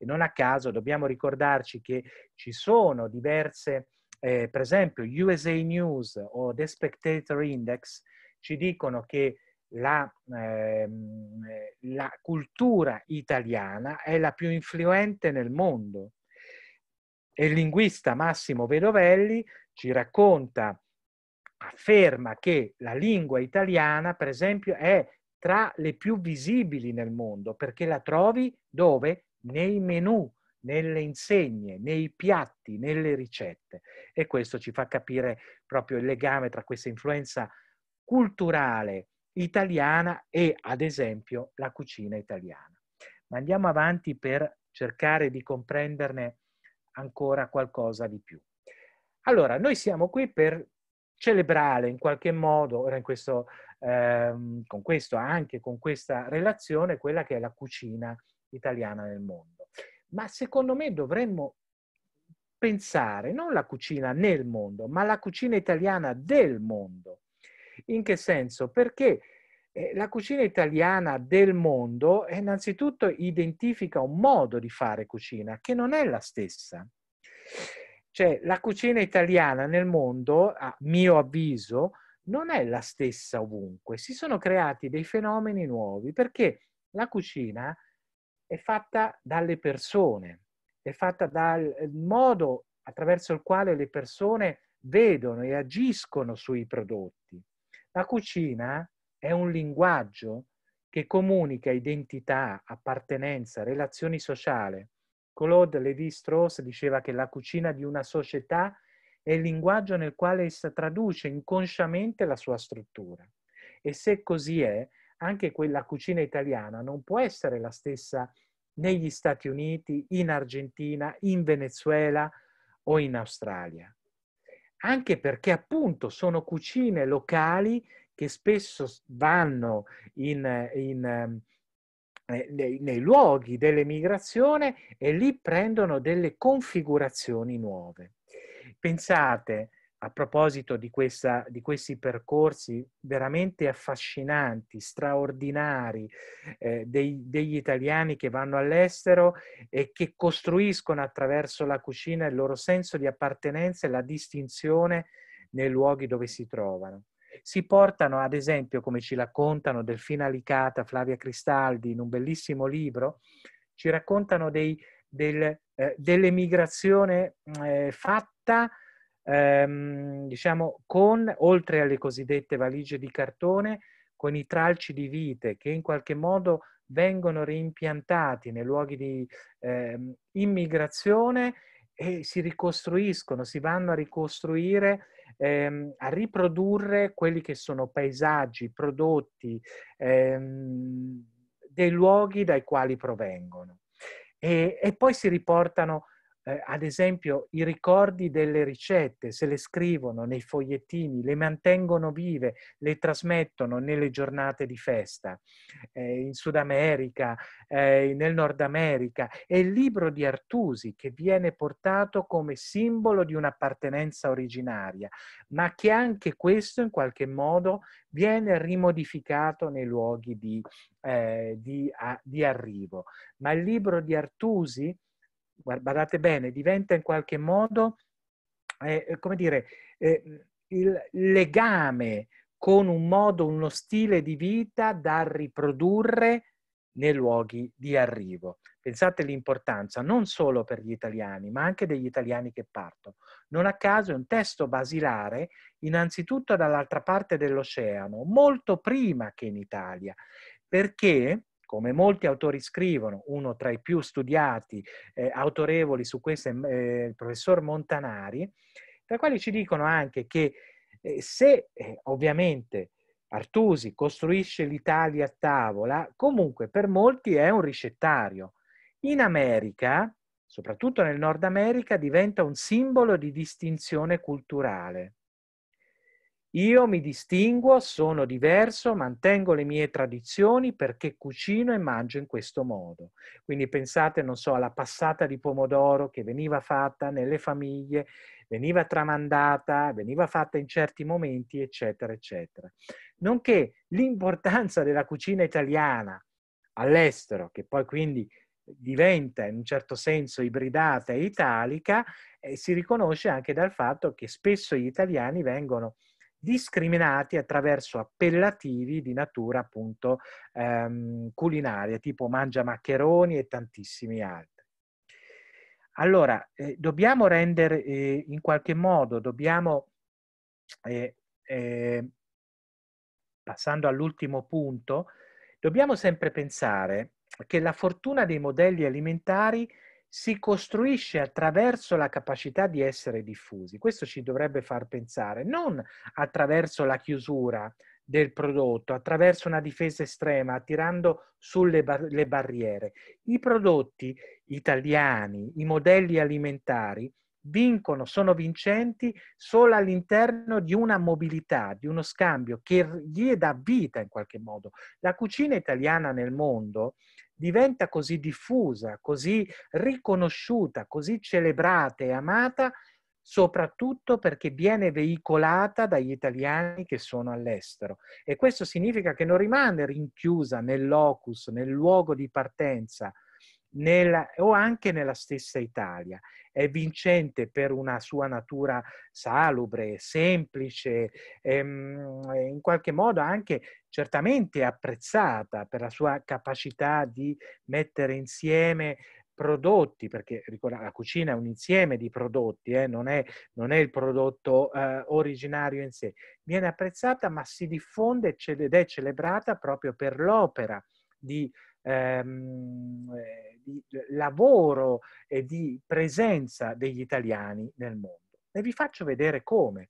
E non a caso dobbiamo ricordarci che ci sono diverse eh, per esempio USA News o The Spectator Index ci dicono che la, ehm, la, cultura italiana è la più influente nel mondo. E il linguista Massimo Vedovelli ci racconta, afferma che la lingua italiana, per esempio, è tra le più visibili nel mondo perché la trovi dove? Nei menu nelle insegne, nei piatti, nelle ricette. E questo ci fa capire proprio il legame tra questa influenza culturale italiana e, ad esempio, la cucina italiana. Ma andiamo avanti per cercare di comprenderne ancora qualcosa di più. Allora, noi siamo qui per celebrare in qualche modo, ora in questo, ehm, con questo, anche con questa relazione, quella che è la cucina italiana nel mondo ma secondo me dovremmo pensare non la cucina nel mondo, ma la cucina italiana del mondo. In che senso? Perché eh, la cucina italiana del mondo eh, innanzitutto identifica un modo di fare cucina che non è la stessa. Cioè la cucina italiana nel mondo, a mio avviso, non è la stessa ovunque. Si sono creati dei fenomeni nuovi perché la cucina è fatta dalle persone, è fatta dal eh, modo attraverso il quale le persone vedono e agiscono sui prodotti. La cucina è un linguaggio che comunica identità, appartenenza, relazioni sociali. Claude Lévi-Strauss diceva che la cucina di una società è il linguaggio nel quale essa traduce inconsciamente la sua struttura. E se così è, anche quella cucina italiana non può essere la stessa negli Stati Uniti, in Argentina, in Venezuela o in Australia. Anche perché appunto sono cucine locali che spesso vanno in, in, ehm, eh, nei, nei luoghi dell'emigrazione e lì prendono delle configurazioni nuove. Pensate, a proposito di, questa, di, questi percorsi veramente affascinanti, straordinari, eh, dei, degli italiani che vanno all'estero e che costruiscono attraverso la cucina il loro senso di appartenenza e la distinzione nei luoghi dove si trovano. Si portano, ad esempio, come ci raccontano Delfina Licata, Flavia Cristaldi, in un bellissimo libro, ci raccontano dei, del, eh, dell'emigrazione eh, fatta ehm, diciamo, con, oltre alle cosiddette valigie di cartone, con i tralci di vite che in qualche modo vengono reimpiantati nei luoghi di ehm, immigrazione e si ricostruiscono, si vanno a ricostruire, ehm, a riprodurre quelli che sono paesaggi, prodotti ehm, dei luoghi dai quali provengono. E, e poi si riportano eh, ad esempio i ricordi delle ricette, se le scrivono nei fogliettini, le mantengono vive, le trasmettono nelle giornate di festa, eh, in Sud America, eh, nel Nord America. È il libro di Artusi che viene portato come simbolo di un'appartenenza originaria, ma che anche questo in qualche modo viene rimodificato nei luoghi di, eh, di, a, di arrivo. Ma il libro di Artusi guardate bene, diventa in qualche modo, eh, eh, come dire, eh, il legame con un modo, uno stile di vita da riprodurre nei luoghi di arrivo. Pensate l'importanza non solo per gli italiani, ma anche degli italiani che partono. Non a caso è un testo basilare, innanzitutto dall'altra parte dell'oceano, molto prima che in Italia, perché come molti autori scrivono, uno tra i più studiati, eh, autorevoli su questo è mm, eh, il professor Montanari, tra i quali ci dicono anche che eh, se eh, ovviamente Artusi costruisce l'Italia a tavola, comunque per molti è un ricettario. In America, soprattutto nel Nord America, diventa un simbolo di distinzione culturale. Io mi distingo, sono diverso, mantengo le mie tradizioni perché cucino e mangio in questo modo. Quindi pensate, non so, alla passata di pomodoro che veniva fatta nelle famiglie, veniva tramandata, veniva fatta in certi momenti, eccetera, eccetera. Nonché l'importanza della cucina italiana all'estero, che poi quindi diventa in un certo senso ibridata e italica, eh, si riconosce anche dal fatto che spesso gli italiani vengono discriminati attraverso appellativi di natura appunto ehm, culinaria, tipo mangia maccheroni e tantissimi altri. Allora, eh, dobbiamo rendere eh, in qualche modo, dobbiamo, eh, eh passando all'ultimo punto, dobbiamo sempre pensare che la fortuna dei modelli alimentari si costruisce attraverso la capacità di essere diffusi. Questo ci dovrebbe far pensare, non attraverso la chiusura del prodotto, attraverso una difesa estrema, tirando sulle bar- le barriere. I prodotti italiani, i modelli alimentari, vincono, sono vincenti solo all'interno di una mobilità, di uno scambio che gli dà vita in qualche modo. La cucina italiana nel mondo diventa così diffusa, così riconosciuta, così celebrata e amata, soprattutto perché viene veicolata dagli italiani che sono all'estero. E questo significa che non rimane rinchiusa nel locus, nel luogo di partenza, nella, o anche nella stessa Italia. È vincente per una sua natura salubre, semplice, ehm, in qualche modo anche certamente apprezzata per la sua capacità di mettere insieme prodotti, perché ricorda, la cucina è un insieme di prodotti, eh, non, è, non, è, il prodotto eh, originario in sé, viene apprezzata ma si diffonde ed è celebrata proprio per l'opera di ehm, eh, di eh, lavoro e di presenza degli italiani nel mondo. E vi faccio vedere come.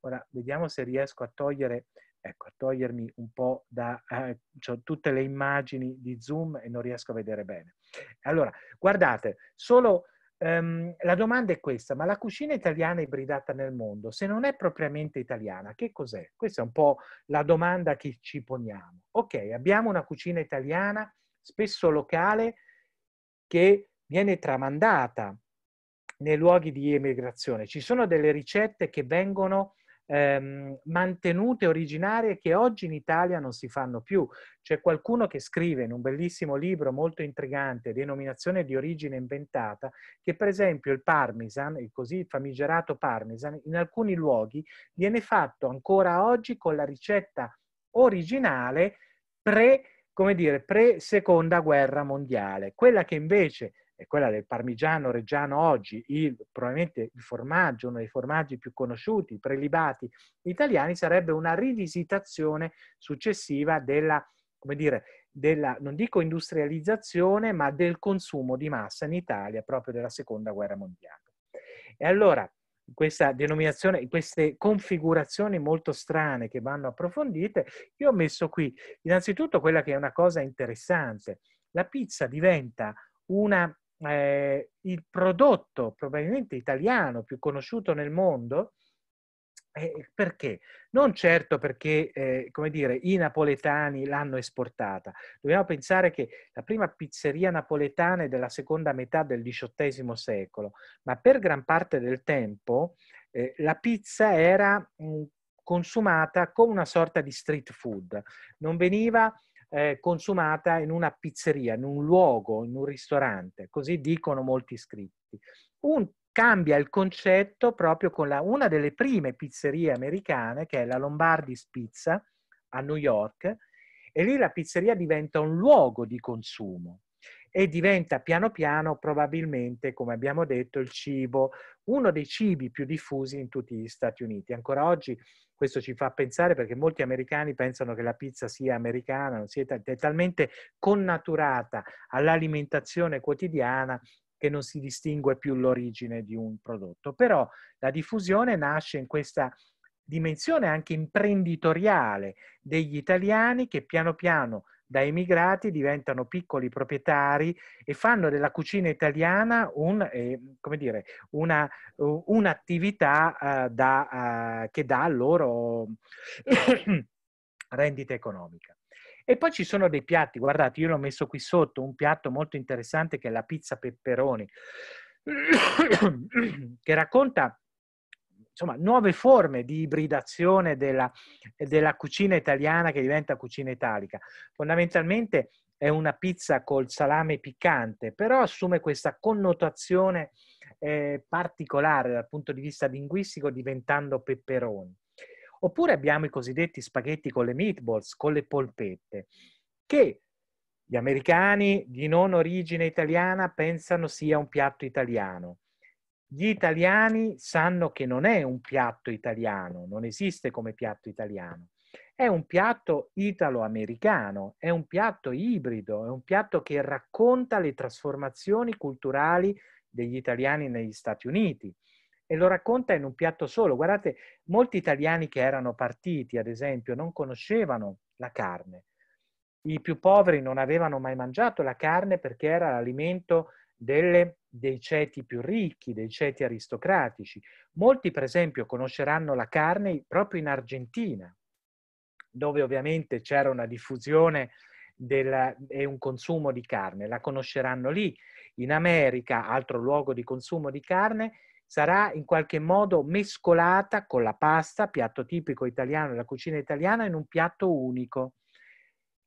Ora vediamo se riesco a togliere, ecco, a togliermi un po' da eh, cioè, tutte le immagini di Zoom e non riesco a vedere bene. Allora, guardate, solo ehm, la domanda è questa, ma la cucina italiana ibridata nel mondo, se non è propriamente italiana, che cos'è? Questa è un po' la domanda che ci poniamo. Ok, abbiamo una cucina italiana spesso locale, che viene tramandata nei luoghi di emigrazione. Ci sono delle ricette che vengono ehm, mantenute originarie che oggi in Italia non si fanno più. C'è qualcuno che scrive in un bellissimo libro molto intrigante, Denominazione di origine inventata, che per esempio il parmesan, il così famigerato parmesan, in alcuni luoghi viene fatto ancora oggi con la ricetta originale pre- emigrazione come dire, pre-seconda guerra mondiale. Quella che invece è quella del parmigiano reggiano oggi, il, probabilmente il formaggio, uno dei formaggi più conosciuti, prelibati italiani, sarebbe una rivisitazione successiva della, come dire, della, non dico industrializzazione, ma del consumo di massa in Italia proprio della seconda guerra mondiale. E allora, questa denominazione, queste configurazioni molto strane che vanno approfondite, io ho messo qui innanzitutto quella che è una cosa interessante. La pizza diventa una, eh, il prodotto probabilmente italiano più conosciuto nel mondo eh, eh, perché? Non certo perché, eh, come dire, i napoletani l'hanno esportata. Dobbiamo pensare che la prima pizzeria napoletana è della seconda metà del XVIII secolo, ma per gran parte del tempo eh, la pizza era mh, mm, consumata come una sorta di street food. Non veniva eh, consumata in una pizzeria, in un luogo, in un ristorante, così dicono molti scritti. Un cambia il concetto proprio con la, una delle prime pizzerie americane, che è la Lombardi's Pizza a New York, e lì la pizzeria diventa un luogo di consumo e diventa piano piano probabilmente, come abbiamo detto, il cibo, uno dei cibi più diffusi in tutti gli Stati Uniti. Ancora oggi questo ci fa pensare perché molti americani pensano che la pizza sia americana, sia, è talmente connaturata all'alimentazione quotidiana che non si distingue più l'origine di un prodotto. Però la diffusione nasce in questa dimensione anche imprenditoriale degli italiani che piano piano da emigrati diventano piccoli proprietari e fanno della cucina italiana un, eh, dire, una, eh, un'attività eh, da, eh, che dà loro [coughs] rendita economica. E poi ci sono dei piatti, guardate, io l'ho messo qui sotto, un piatto molto interessante che è la pizza pepperoni, [coughs] che racconta insomma, nuove forme di ibridazione della, della, cucina italiana che diventa cucina italica. Fondamentalmente è una pizza col salame piccante, però assume questa connotazione eh, particolare dal punto di vista linguistico diventando peperoni. Oppure abbiamo i cosiddetti spaghetti con le meatballs, con le polpette, che gli americani di non origine italiana pensano sia un piatto italiano. Gli italiani sanno che non è un piatto italiano, non esiste come piatto italiano. È un piatto italo-americano, è un piatto ibrido, è un piatto che racconta le trasformazioni culturali degli italiani negli Stati Uniti e lo racconta in un piatto solo. Guardate, molti italiani che erano partiti, ad esempio, non conoscevano la carne. I più poveri non avevano mai mangiato la carne perché era l'alimento delle, dei ceti più ricchi, dei ceti aristocratici. Molti, per esempio, conosceranno la carne proprio in Argentina, dove ovviamente c'era una diffusione della, e un consumo di carne. La conosceranno lì. In America, altro luogo di consumo di carne, sarà in qualche modo mescolata con la pasta, piatto tipico italiano della cucina italiana, in un piatto unico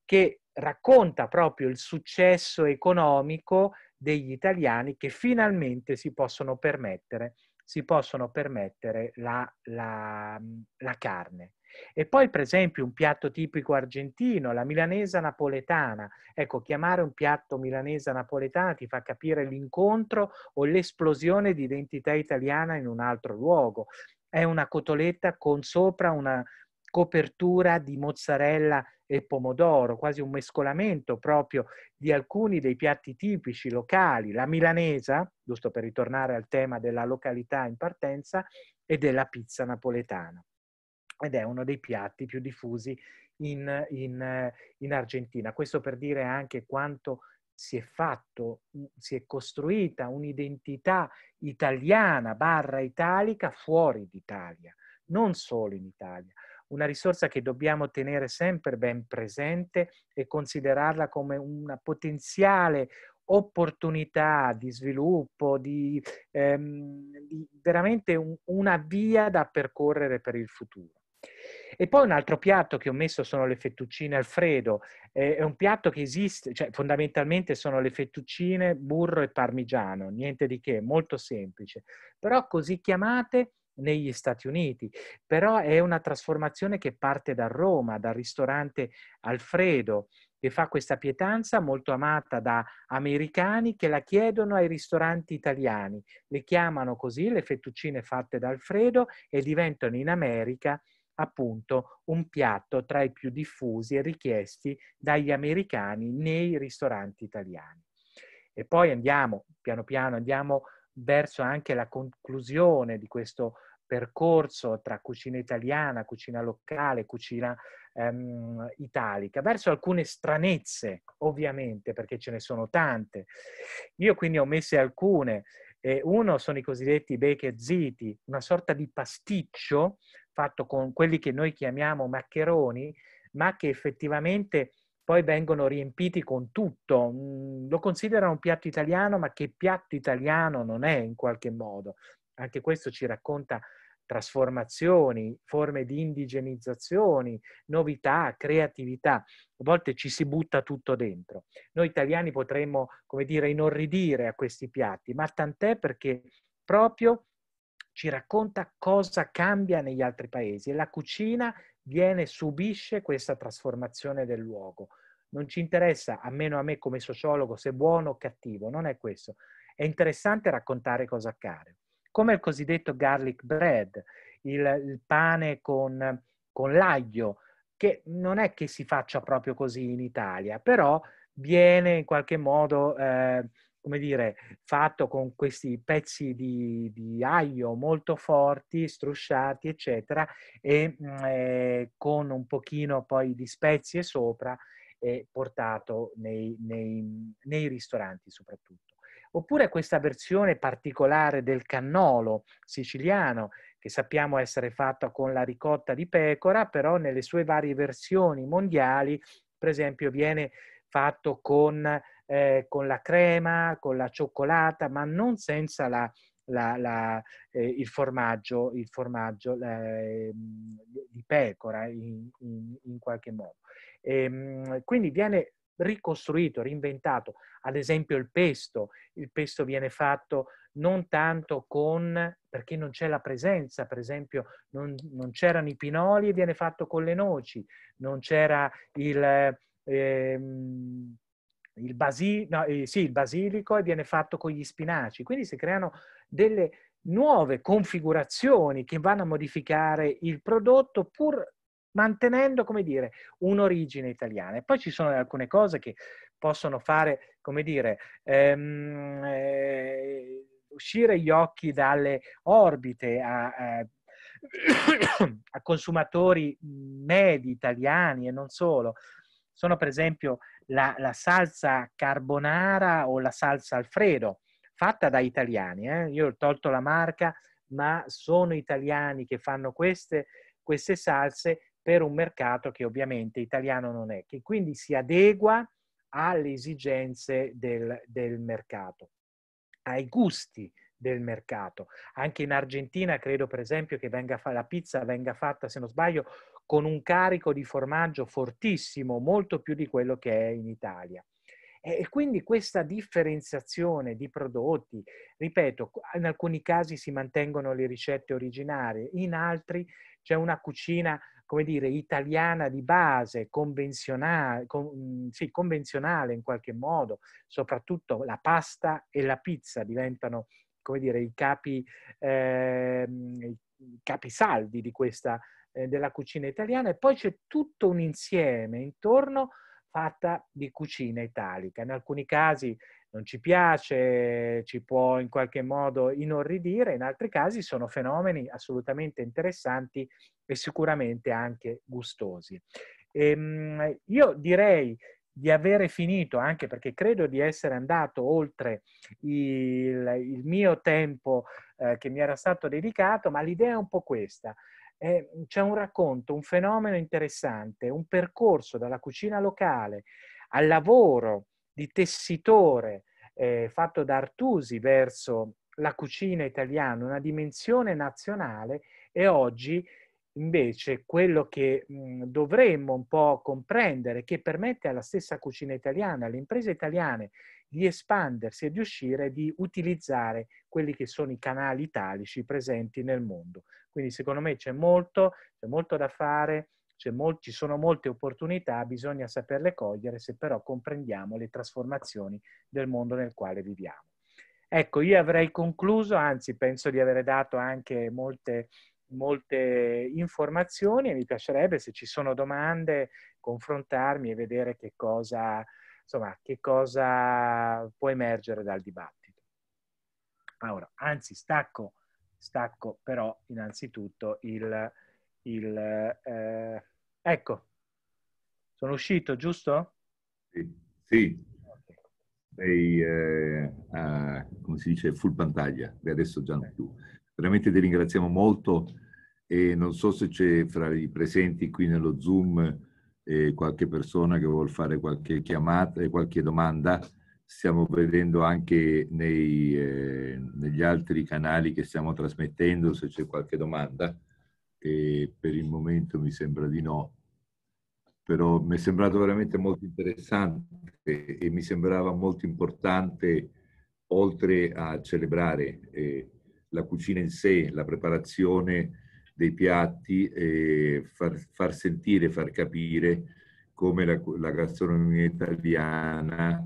che racconta proprio il successo economico degli italiani che finalmente si possono permettere, si possono permettere la, la, la carne. E poi, per esempio, un piatto tipico argentino, la milanesa napoletana. Ecco, chiamare un piatto milanesa napoletana ti fa capire l'incontro o l'esplosione di identità italiana in un altro luogo. È una cotoletta con sopra una copertura di mozzarella e pomodoro, quasi un mescolamento proprio di alcuni dei piatti tipici locali, la milanesa, giusto per ritornare al tema della località in partenza, e della pizza napoletana ed è uno dei piatti più diffusi in, in, eh, in Argentina. Questo per dire anche quanto si è fatto, mm, si è costruita un'identità italiana barra italica fuori d'Italia, non solo in Italia. Una risorsa che dobbiamo tenere sempre ben presente e considerarla come una potenziale opportunità di sviluppo, di, ehm, di veramente un, una via da percorrere per il futuro. E poi un altro piatto che ho messo sono le fettuccine Alfredo, eh, è un piatto che esiste, cioè fondamentalmente sono le fettuccine, burro e parmigiano, niente di che, molto semplice, però così chiamate negli Stati Uniti, però è una trasformazione che parte da Roma, dal ristorante Alfredo, che fa questa pietanza molto amata da americani che la chiedono ai ristoranti italiani. Le chiamano così le fettuccine fatte da Alfredo e diventano in America appunto un piatto tra i più diffusi e richiesti dagli americani nei ristoranti italiani. E poi andiamo, piano piano, andiamo verso anche la conclusione di questo percorso tra cucina italiana, cucina locale, cucina ehm, italica, verso alcune stranezze, ovviamente, perché ce ne sono tante. Io quindi ho messe alcune. uno sono i cosiddetti baker ziti, una sorta di pasticcio fatto con quelli che noi chiamiamo maccheroni, ma che effettivamente poi vengono riempiti con tutto. Mm, lo considera un piatto italiano, ma che piatto italiano non è in qualche modo. Anche questo ci racconta trasformazioni, forme di indigenizzazioni, novità, creatività. A volte ci si butta tutto dentro. Noi italiani potremmo, come dire, inorridire a questi piatti, ma tant'è perché proprio ci racconta cosa cambia negli altri paesi e la cucina viene, subisce questa trasformazione del luogo. Non ci interessa, almeno a me come sociologo, se buono o cattivo, non è questo. È interessante raccontare cosa accade. Come il cosiddetto garlic bread, il, il pane con, con l'aglio, che non è che si faccia proprio così in Italia, però viene in qualche modo eh, come dire, fatto con questi pezzi di, di aglio molto forti, strusciati, eccetera, e mm, eh, con un pochino poi di spezie sopra e portato nei, nei, nei ristoranti soprattutto. Oppure questa versione particolare del cannolo siciliano, che sappiamo essere fatta con la ricotta di pecora, però nelle sue varie versioni mondiali, per esempio, viene fatto con eh, con la crema, con la cioccolata, ma non senza la, la, la, eh, il formaggio, il formaggio eh, di pecora in, in, in qualche modo. E, ehm, quindi viene ricostruito, reinventato, ad esempio il pesto, il pesto viene fatto non tanto con, perché non c'è la presenza, per esempio non, non c'erano i pinoli e viene fatto con le noci, non c'era il... Ehm, il, basi- no, eh, sì, il basilico e viene fatto con gli spinaci. Quindi si creano delle nuove configurazioni che vanno a modificare il prodotto pur mantenendo, come dire, un'origine italiana. E poi ci sono alcune cose che possono fare, come dire, ehm, eh, uscire gli occhi dalle orbite a, a, [coughs] a consumatori medi italiani e non solo. Sono per esempio la, la, salsa carbonara o la salsa Alfredo, fatta da italiani. Eh? Io ho tolto la marca, ma sono italiani che fanno queste, queste salse per un mercato che ovviamente italiano non è, che quindi si adegua alle esigenze del, del mercato, ai gusti del mercato. Anche in Argentina credo per esempio che venga fa- la pizza venga fatta, se non sbaglio, con un carico di formaggio fortissimo, molto più di quello che è in Italia. E quindi questa differenziazione di prodotti, ripeto, in alcuni casi si mantengono le ricette originarie, in altri c'è una cucina, come dire, italiana di base, convenzionale, con, mm, sì, convenzionale in qualche modo, soprattutto la pasta e la pizza diventano, come dire, i capi, eh, i capisaldi di questa eh, della cucina italiana e poi c'è tutto un insieme intorno fatta di cucina italica. In alcuni casi non ci piace, ci può in qualche modo inorridire, in altri casi sono fenomeni assolutamente interessanti e sicuramente anche gustosi. Ehm, io direi di avere finito, anche perché credo di essere andato oltre il, il mio tempo eh, che mi era stato dedicato, ma l'idea è un po' questa eh, c'è un racconto, un fenomeno interessante, un percorso dalla cucina locale al lavoro di tessitore eh, fatto da Artusi verso la cucina italiana, una dimensione nazionale e oggi Invece quello che mh, mhmm, dovremmo un po' comprendere, che permette alla stessa cucina italiana, alle imprese italiane di espandersi e di uscire, di utilizzare quelli che sono i canali italici presenti nel mondo. Quindi secondo me c'è molto, c'è molto da fare, mol- ci sono molte opportunità, bisogna saperle cogliere se però comprendiamo le trasformazioni del mondo nel quale viviamo. Ecco, io avrei concluso, anzi penso di avere dato anche molte molte informazioni e mi piacerebbe se ci sono domande confrontarmi e vedere che cosa, insomma, che cosa può emergere dal dibattito. Allora, anzi, stacco, stacco però innanzitutto il... il eh, ecco, sono uscito, giusto? Sì, sì. Sei, eh, a, come si dice, full pantaglia, adesso già non più. Veramente ti ringraziamo molto e non so se c'è fra i presenti qui nello Zoom eh, qualche persona che vuole fare qualche chiamata e eh, qualche domanda. Stiamo vedendo anche nei, eh, negli altri canali che stiamo trasmettendo se c'è qualche domanda. E per il momento mi sembra di no, però mi è sembrato veramente molto interessante e mi sembrava molto importante, oltre a celebrare eh, la cucina in sé, la preparazione dei piatti e far, far sentire, far capire come la, la, gastronomia italiana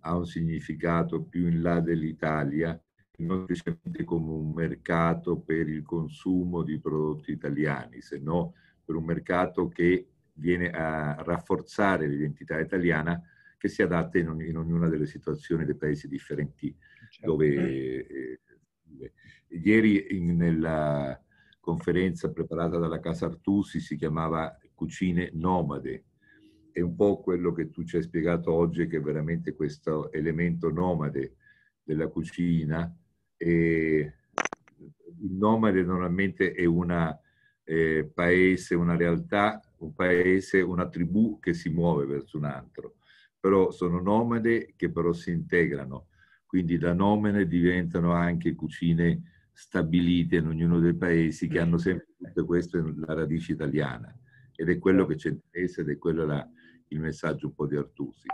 ha un significato più in là dell'Italia, non semplicemente come un mercato per il consumo di prodotti italiani, se no per un mercato che viene a rafforzare l'identità italiana che si adatta in, ognuna delle situazioni dei paesi differenti certo. dove eh, eh Ieri in, nella conferenza preparata dalla Casa Artusi si chiamava Cucine Nomade. È un po' quello che tu ci hai spiegato oggi, che è veramente questo elemento nomade della cucina. E il nomade normalmente è un eh, paese, una realtà, un paese, una tribù che si muove verso un altro. Però sono nomade che però si integrano quindi da nomene diventano anche cucine stabilite in ognuno dei paesi che mm. hanno sempre tutto questo la radice italiana ed è quello che ci interessa ed è quello la, il messaggio un po' di Artusi.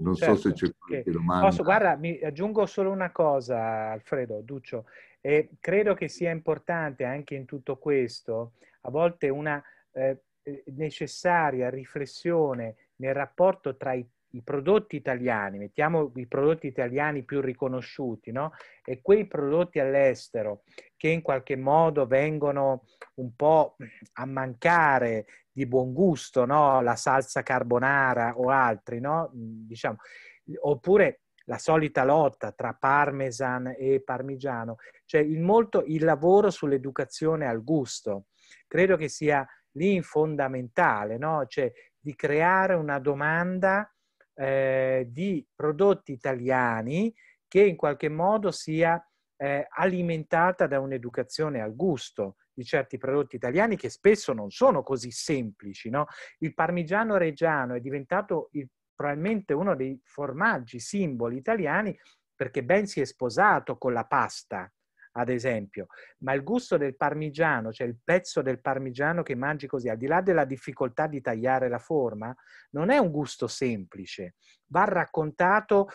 Non certo, so se c'è qualche domanda. Posso, guarda, mi aggiungo solo una cosa, Alfredo, Duccio. Eh, credo che sia importante anche in tutto questo, a volte una eh, eh necessaria riflessione nel rapporto tra i i prodotti italiani, mettiamo i prodotti italiani più riconosciuti, no? E quei prodotti all'estero che in qualche modo vengono un po' a mancare di buon gusto, no? La salsa carbonara o altri, no? Mm, diciamo, oppure la solita lotta tra parmesan e parmigiano, cioè il, molto, il lavoro sull'educazione al gusto. Credo che sia lì fondamentale, no? Cioè di creare una domanda eh, di prodotti italiani che in qualche modo sia eh, alimentata da un'educazione al gusto di certi prodotti italiani che spesso non sono così semplici. No? Il parmigiano reggiano è diventato il, probabilmente uno dei formaggi simboli italiani perché ben si è sposato con la pasta, ad esempio, ma il gusto del parmigiano, cioè il pezzo del parmigiano che mangi così, al di là della difficoltà di tagliare la forma, non è un gusto semplice, va raccontato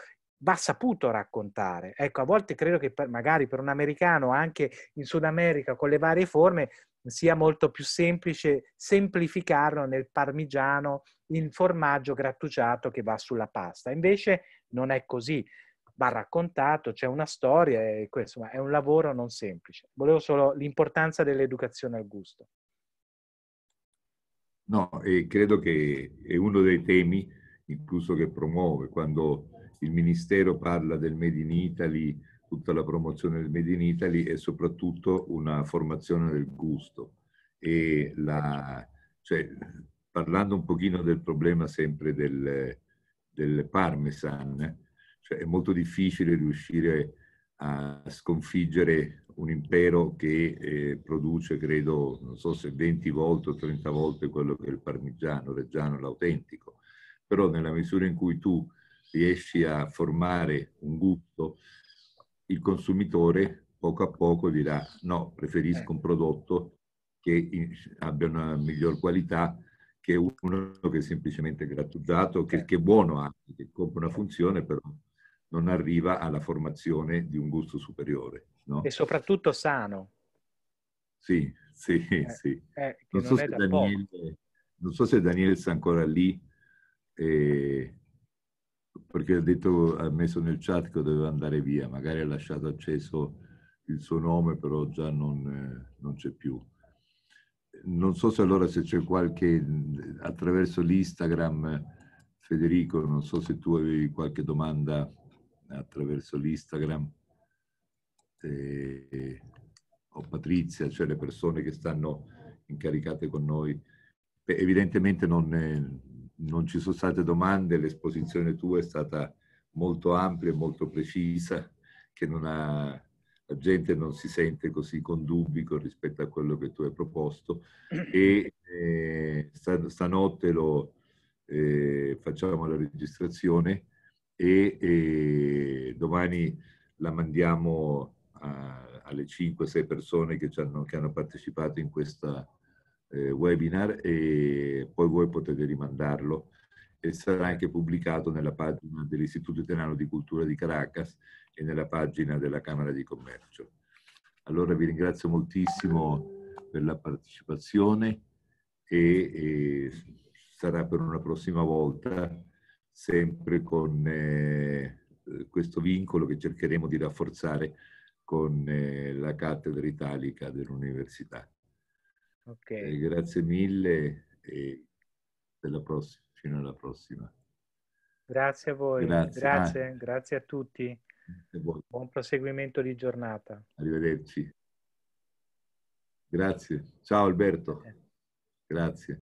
va saputo raccontare. Ecco, a volte credo che per, magari per un americano, anche in Sud America, con le varie forme, sia molto più semplice semplificarlo nel parmigiano, in formaggio grattugiato che va sulla pasta. Invece non è così va raccontato, c'è una storia e questo, insomma, è un lavoro non semplice. Volevo solo l'importanza dell'educazione al gusto. No, e credo che è uno dei temi incluso che promuove quando il Ministero parla del Made in Italy, tutta la promozione del Made in Italy e soprattutto una formazione del gusto. E la, cioè, parlando un pochino del problema sempre del, del parmesan, cioè, è molto difficile riuscire a sconfiggere un impero che eh, produce, credo, non so se 20 volte o 30 volte quello che è il parmigiano, reggiano, l'autentico. Però nella misura in cui tu riesci a formare un gusto, il consumatore poco a poco dirà no, preferisco un ecco. prodotto che in, abbia una miglior qualità che uno che è semplicemente grattugiato, che, certo. che è buono anche, che compra una funzione, però non arriva alla formazione di un gusto superiore. No? E soprattutto sano. Sì, sì, eh, sì. Eh, non, so Daniele, non, so se Daniele, sta ancora lì, eh, perché ha, detto, ha messo nel chat che doveva andare via, magari ha lasciato acceso il suo nome, però già non, non c'è più. Non so se allora se c'è qualche, attraverso l'Instagram, Federico, non so se tu avevi qualche domanda attraverso l'Instagram eh, o Patrizia, cioè le persone che stanno incaricate con noi. Beh, evidentemente non, eh, non, ci sono state domande, l'esposizione tua è stata molto ampia e molto precisa, che ha, la gente non si sente così con dubbi con rispetto a quello che tu hai proposto [clears throat] e eh, stanotte lo, eh, facciamo la registrazione e, e domani la mandiamo a, alle 5-6 persone che hanno, che, hanno, partecipato in questo eh, webinar e poi voi potete rimandarlo e sarà anche pubblicato nella pagina dell'Istituto Italiano di Cultura di Caracas e nella pagina della Camera di Commercio. Allora vi ringrazio moltissimo per la partecipazione e, e sarà per una prossima volta sempre con eh, eh, questo vincolo che cercheremo di rafforzare con eh, la cattedra italica dell'università. Okay. Eh, grazie mille e prossima, fino alla prossima. Grazie a voi, grazie, grazie, ah. grazie a tutti. Buon proseguimento di giornata. Arrivederci. Grazie. Ciao Alberto. Eh. Grazie.